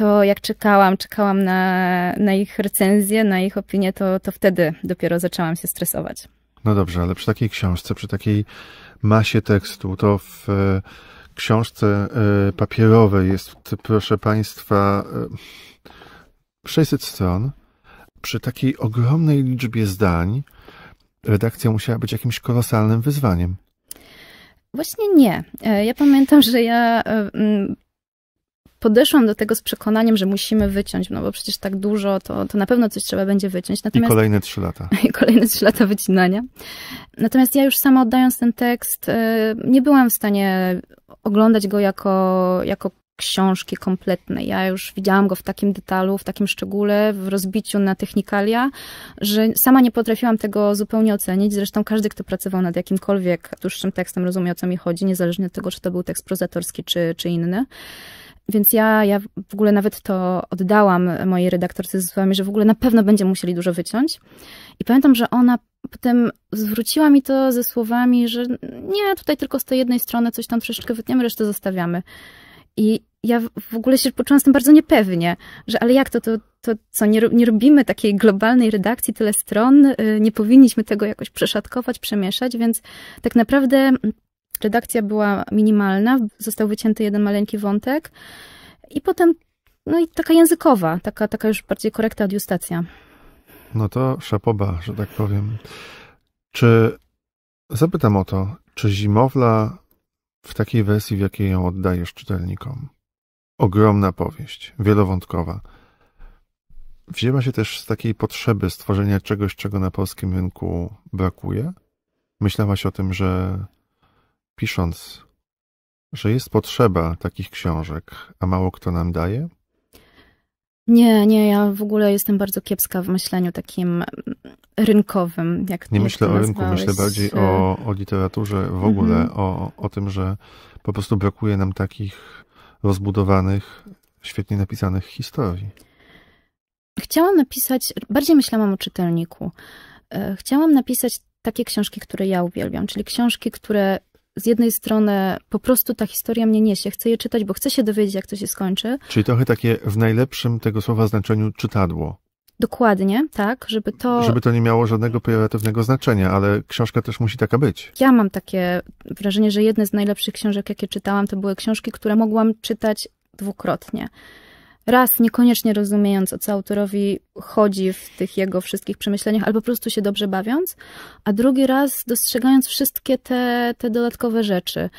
Speaker 2: to jak czekałam, czekałam na, na ich recenzję, na ich opinię, to, to wtedy dopiero zaczęłam się stresować.
Speaker 1: No dobrze, ale przy takiej książce, przy takiej masie tekstu, to w e, książce e, papierowej jest, proszę Państwa, 600 e, stron. Przy takiej ogromnej liczbie zdań redakcja musiała być jakimś kolosalnym wyzwaniem.
Speaker 2: Właśnie nie. Ja pamiętam, że ja podeszłam do tego z przekonaniem, że musimy wyciąć, no bo przecież tak dużo, to, to na pewno coś trzeba będzie wyciąć. Natomiast, I kolejne trzy lata. I kolejne trzy lata wycinania. Natomiast ja już sama oddając ten tekst, e, nie byłam w stanie oglądać go jako, jako książki kompletnej. Ja już widziałam go w takim detalu, w takim szczególe, w rozbiciu na technikalia, że sama nie potrafiłam tego zupełnie ocenić. Zresztą każdy, kto pracował nad jakimkolwiek dłuższym tekstem, rozumie o co mi chodzi, niezależnie od tego, czy to był tekst prozatorski, czy, czy inny. Więc ja, ja w ogóle nawet to oddałam mojej redaktorce z słowami, że w ogóle na pewno będziemy musieli dużo wyciąć. I pamiętam, że ona potem zwróciła mi to ze słowami, że nie, tutaj tylko z tej jednej strony coś tam troszeczkę wytniemy, resztę zostawiamy. I ja w ogóle się poczułam z tym bardzo niepewnie, że ale jak to, to, to co, nie, nie robimy takiej globalnej redakcji, tyle stron, y, nie powinniśmy tego jakoś przeszatkować, przemieszać, więc tak naprawdę redakcja była minimalna, został wycięty jeden maleńki wątek i potem, no i taka językowa, taka, taka już bardziej korekta, adiustacja.
Speaker 1: No to szapoba, że tak powiem. Czy, zapytam o to, czy Zimowla w takiej wersji, w jakiej ją oddajesz czytelnikom? Ogromna powieść, wielowątkowa. Wzięła się też z takiej potrzeby stworzenia czegoś, czego na polskim rynku brakuje? Myślałaś o tym, że pisząc, że jest potrzeba takich książek, a mało kto nam daje?
Speaker 2: Nie, nie, ja w ogóle jestem bardzo kiepska w myśleniu takim rynkowym. Jak nie myślę o rynku, myślę bardziej o,
Speaker 1: o literaturze w ogóle, mhm. o, o tym, że po prostu brakuje nam takich rozbudowanych, świetnie napisanych historii.
Speaker 2: Chciałam napisać, bardziej myślałam o czytelniku. E, chciałam napisać takie książki, które ja uwielbiam, czyli książki, które z jednej strony po prostu ta historia mnie niesie, chcę je czytać, bo chcę się dowiedzieć, jak to się skończy.
Speaker 1: Czyli trochę takie w najlepszym tego słowa znaczeniu czytadło.
Speaker 2: Dokładnie, tak, żeby to. Żeby
Speaker 1: to nie miało żadnego pejoratywnego znaczenia, ale książka też musi taka być.
Speaker 2: Ja mam takie wrażenie, że jedne z najlepszych książek, jakie czytałam, to były książki, które mogłam czytać dwukrotnie raz niekoniecznie rozumiejąc, o co autorowi chodzi w tych jego wszystkich przemyśleniach, albo po prostu się dobrze bawiąc, a drugi raz dostrzegając wszystkie te, te dodatkowe rzeczy.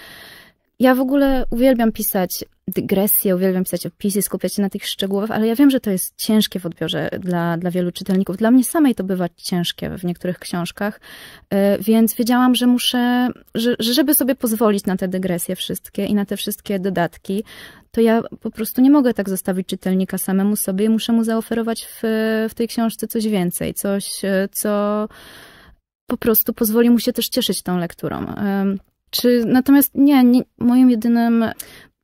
Speaker 2: Ja w ogóle uwielbiam pisać dygresje, uwielbiam pisać opisy, skupiać się na tych szczegółach, ale ja wiem, że to jest ciężkie w odbiorze dla, dla wielu czytelników. Dla mnie samej to bywa ciężkie w niektórych książkach, y, więc wiedziałam, że muszę, że, żeby sobie pozwolić na te dygresje wszystkie i na te wszystkie dodatki, to ja po prostu nie mogę tak zostawić czytelnika samemu sobie i muszę mu zaoferować w, w tej książce coś więcej, coś, co po prostu pozwoli mu się też cieszyć tą lekturą. Czy natomiast nie, nie moim jedynym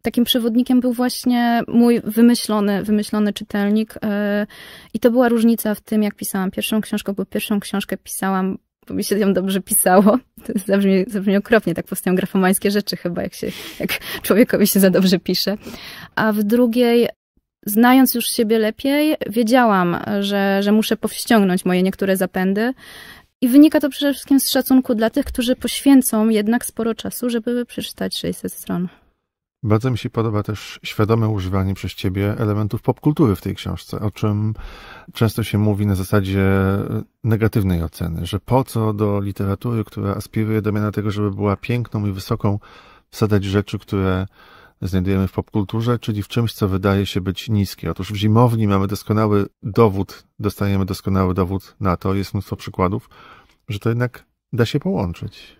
Speaker 2: takim przewodnikiem był właśnie mój wymyślony, wymyślony czytelnik e, i to była różnica w tym, jak pisałam pierwszą książkę, bo pierwszą książkę pisałam, bo mi się ją dobrze pisało zabrzmi, zabrzmi okropnie, tak powstają grafomańskie rzeczy chyba, jak, się, jak człowiekowi się za dobrze pisze. A w drugiej znając już siebie lepiej, wiedziałam, że, że muszę powściągnąć moje niektóre zapędy. I wynika to przede wszystkim z szacunku dla tych, którzy poświęcą jednak sporo czasu, żeby przeczytać 600 stron.
Speaker 1: Bardzo mi się podoba też świadome używanie przez ciebie elementów popkultury w tej książce, o czym często się mówi na zasadzie e, negatywnej oceny, że po co do literatury, która aspiruje do miana tego, żeby była piękną i wysoką, wsadzać rzeczy, które znajdujemy w popkulturze, czyli w czymś, co wydaje się być niskie. Otóż w zimowni mamy doskonały dowód, dostajemy doskonały dowód na to, jest mnóstwo przykładów, że to jednak da się połączyć.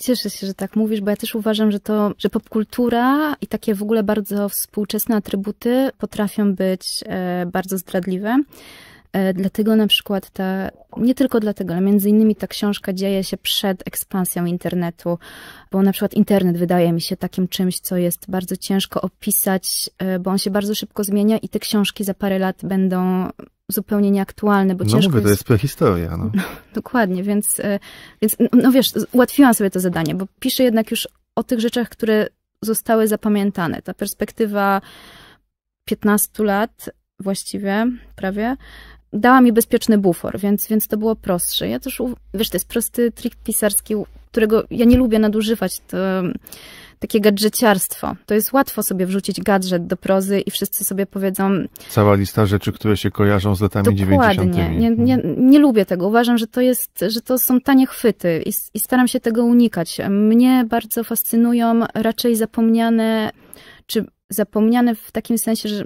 Speaker 2: Cieszę się, że tak mówisz, bo ja też uważam, że to, że popkultura i takie w ogóle bardzo współczesne atrybuty potrafią być e, bardzo zdradliwe. E, dlatego na przykład ta, nie tylko dlatego, ale między innymi ta książka dzieje się przed ekspansją internetu, bo na przykład internet wydaje mi się takim czymś, co jest bardzo ciężko opisać, e, bo on się bardzo szybko zmienia i te książki za parę lat będą zupełnie nieaktualne, bo no ciężko mówię, to jest,
Speaker 1: jest historia. No. no.
Speaker 2: dokładnie, więc, e, więc no, no wiesz, ułatwiłam sobie to zadanie, bo piszę jednak już o tych rzeczach, które zostały zapamiętane. Ta perspektywa 15 lat właściwie, prawie, dała mi bezpieczny bufor, więc, więc to było prostsze. Ja też, wiesz, to jest prosty trik pisarski, którego ja nie lubię nadużywać, to takie gadżeciarstwo. To jest łatwo sobie wrzucić gadżet do prozy i wszyscy sobie powiedzą...
Speaker 1: Cała lista rzeczy, które się kojarzą z latami dokładnie. 90. Nie,
Speaker 2: mhm. nie, nie lubię tego. Uważam, że to, jest, że to są tanie chwyty i, i staram się tego unikać. Mnie bardzo fascynują raczej zapomniane, czy zapomniane w takim sensie, że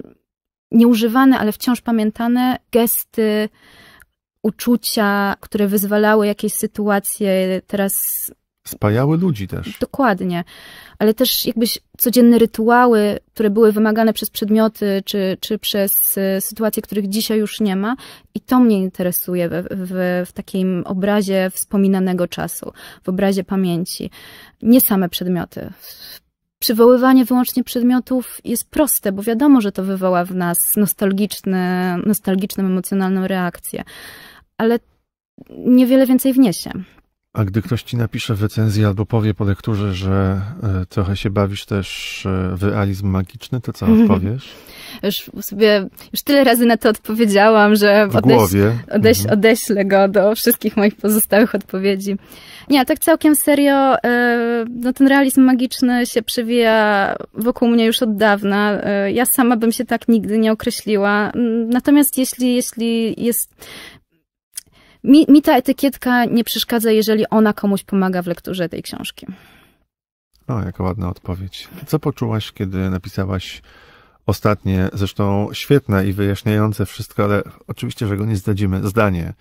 Speaker 2: nieużywane, ale wciąż pamiętane gesty, uczucia, które wyzwalały jakieś sytuacje, teraz.
Speaker 1: Spajały ludzi też.
Speaker 2: Dokładnie. Ale też jakbyś codzienne rytuały, które były wymagane przez przedmioty, czy, czy przez e, sytuacje, których dzisiaj już nie ma. I to mnie interesuje w, w, w takim obrazie wspominanego czasu, w obrazie pamięci. Nie same przedmioty przywoływanie wyłącznie przedmiotów jest proste, bo wiadomo, że to wywoła w nas nostalgiczne, nostalgiczną, emocjonalną reakcję ale niewiele więcej wniesie.
Speaker 1: A gdy ktoś ci napisze w recenzji albo powie po lekturze, że e, trochę się bawisz też e, w realizm magiczny, to co mhm. odpowiesz?
Speaker 2: już sobie już tyle razy na to odpowiedziałam, że w odeś, głowie. Odeś, mhm. odeślę go do wszystkich moich pozostałych odpowiedzi. Nie, tak całkiem serio, e, no ten realizm magiczny się przewija wokół mnie już od dawna. Ja sama bym się tak nigdy nie określiła. Natomiast jeśli, jeśli jest mi, mi ta etykietka nie przeszkadza, jeżeli ona komuś pomaga w lekturze tej książki.
Speaker 1: O, jaka ładna odpowiedź. Co poczułaś, kiedy napisałaś ostatnie, zresztą świetne i wyjaśniające wszystko, ale oczywiście, że go nie zdradzimy, zdanie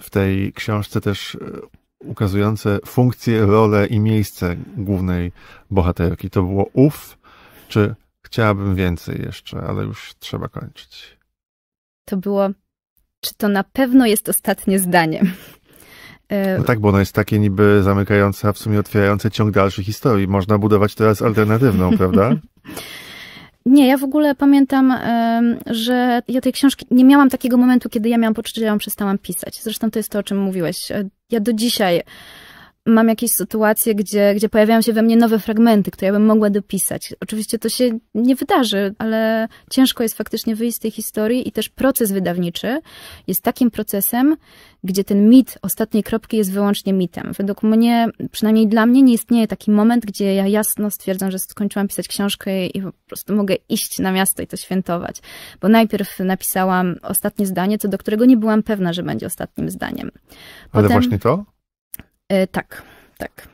Speaker 1: w tej książce też e, ukazujące funkcję, rolę i miejsce głównej bohaterki. To było uf? czy chciałabym więcej jeszcze, ale już trzeba kończyć.
Speaker 2: To było czy to na pewno jest ostatnie zdanie. E, no
Speaker 1: tak, bo ono jest takie niby zamykające, a w sumie otwierające ciąg dalszych historii. Można budować teraz alternatywną, prawda?
Speaker 2: Nie, ja w ogóle pamiętam, że ja tej książki nie miałam takiego momentu, kiedy ja miałam poczucie, że ją przestałam pisać. Zresztą to jest to, o czym mówiłeś. E, ja do dzisiaj mam jakieś sytuacje, gdzie, gdzie pojawiają się we mnie nowe fragmenty, które ja bym mogła dopisać. Oczywiście to się nie wydarzy, ale ciężko jest faktycznie wyjść z tej historii i też proces wydawniczy jest takim procesem, gdzie ten mit ostatniej kropki jest wyłącznie mitem. Według mnie, przynajmniej dla mnie, nie istnieje taki moment, gdzie ja jasno stwierdzam, że skończyłam pisać książkę i po prostu mogę iść na miasto i to świętować. Bo najpierw napisałam ostatnie zdanie, co do którego nie byłam pewna, że będzie ostatnim zdaniem. Potem... Ale właśnie to? E, tak, tak.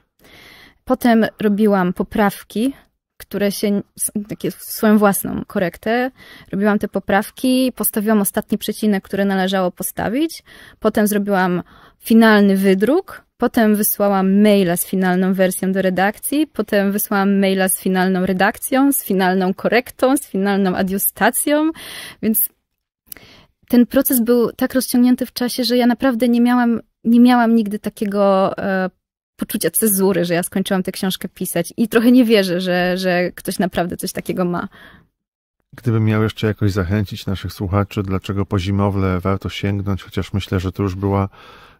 Speaker 2: Potem robiłam poprawki, które się, takie swoją własną korektę. Robiłam te poprawki, postawiłam ostatni przecinek, który należało postawić. Potem zrobiłam finalny wydruk. Potem wysłałam maila z finalną wersją do redakcji, potem wysłałam maila z finalną redakcją, z finalną korektą, z finalną adiustacją, więc ten proces był tak rozciągnięty w czasie, że ja naprawdę nie miałam nie miałam nigdy takiego e, poczucia cezury, że ja skończyłam tę książkę pisać i trochę nie wierzę, że, że ktoś naprawdę coś takiego ma.
Speaker 1: Gdybym miał jeszcze jakoś zachęcić naszych słuchaczy, dlaczego po zimowle warto sięgnąć, chociaż myślę, że to już była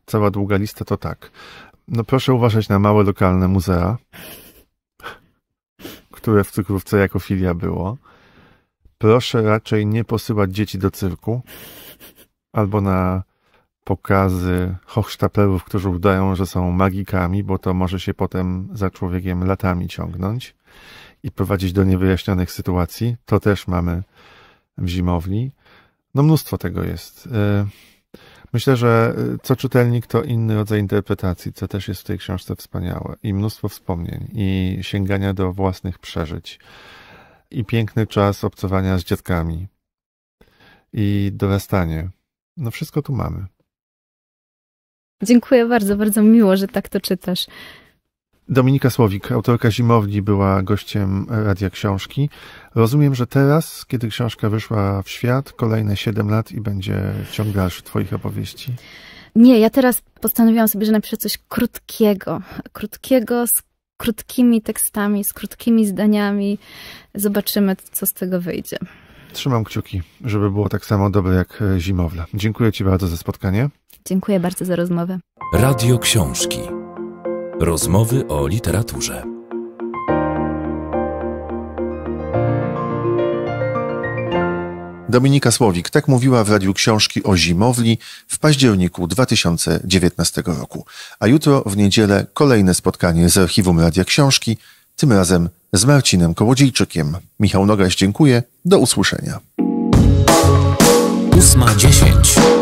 Speaker 1: cała długa lista, to tak. No proszę uważać na małe lokalne muzea, które w cukrówce jako filia było. Proszę raczej nie posyłać dzieci do cyrku albo na pokazy hochsztaplerów, którzy udają, że są magikami, bo to może się potem za człowiekiem latami ciągnąć i prowadzić do niewyjaśnionych sytuacji. To też mamy w zimowni. No mnóstwo tego jest. E, myślę, że e, co czytelnik, to inny rodzaj interpretacji, co też jest w tej książce wspaniałe. I mnóstwo wspomnień, i sięgania do własnych przeżyć, i piękny czas obcowania z dziadkami, i dorastanie. No wszystko tu mamy.
Speaker 2: Dziękuję bardzo, bardzo miło, że tak to czytasz.
Speaker 1: Dominika Słowik, autorka Zimowni, była gościem Radia Książki. Rozumiem, że teraz, kiedy książka wyszła w świat, kolejne 7 lat i będzie ciąg dalszy Twoich opowieści.
Speaker 2: Nie, ja teraz postanowiłam sobie, że napiszę coś krótkiego. Krótkiego, z krótkimi tekstami, z krótkimi zdaniami. Zobaczymy, co z tego wyjdzie.
Speaker 1: Trzymam kciuki, żeby było tak samo dobre jak zimowla. Dziękuję Ci bardzo za spotkanie.
Speaker 2: Dziękuję bardzo za rozmowę.
Speaker 1: Radio Książki. Rozmowy o literaturze. Dominika Słowik tak mówiła w Radiu Książki o Zimowli w październiku 2019 roku. A jutro w niedzielę kolejne spotkanie z Archiwum Radia Książki, tym razem z Marcinem Kołodziejczykiem. Michał Nogaś dziękuję, do usłyszenia. 8.10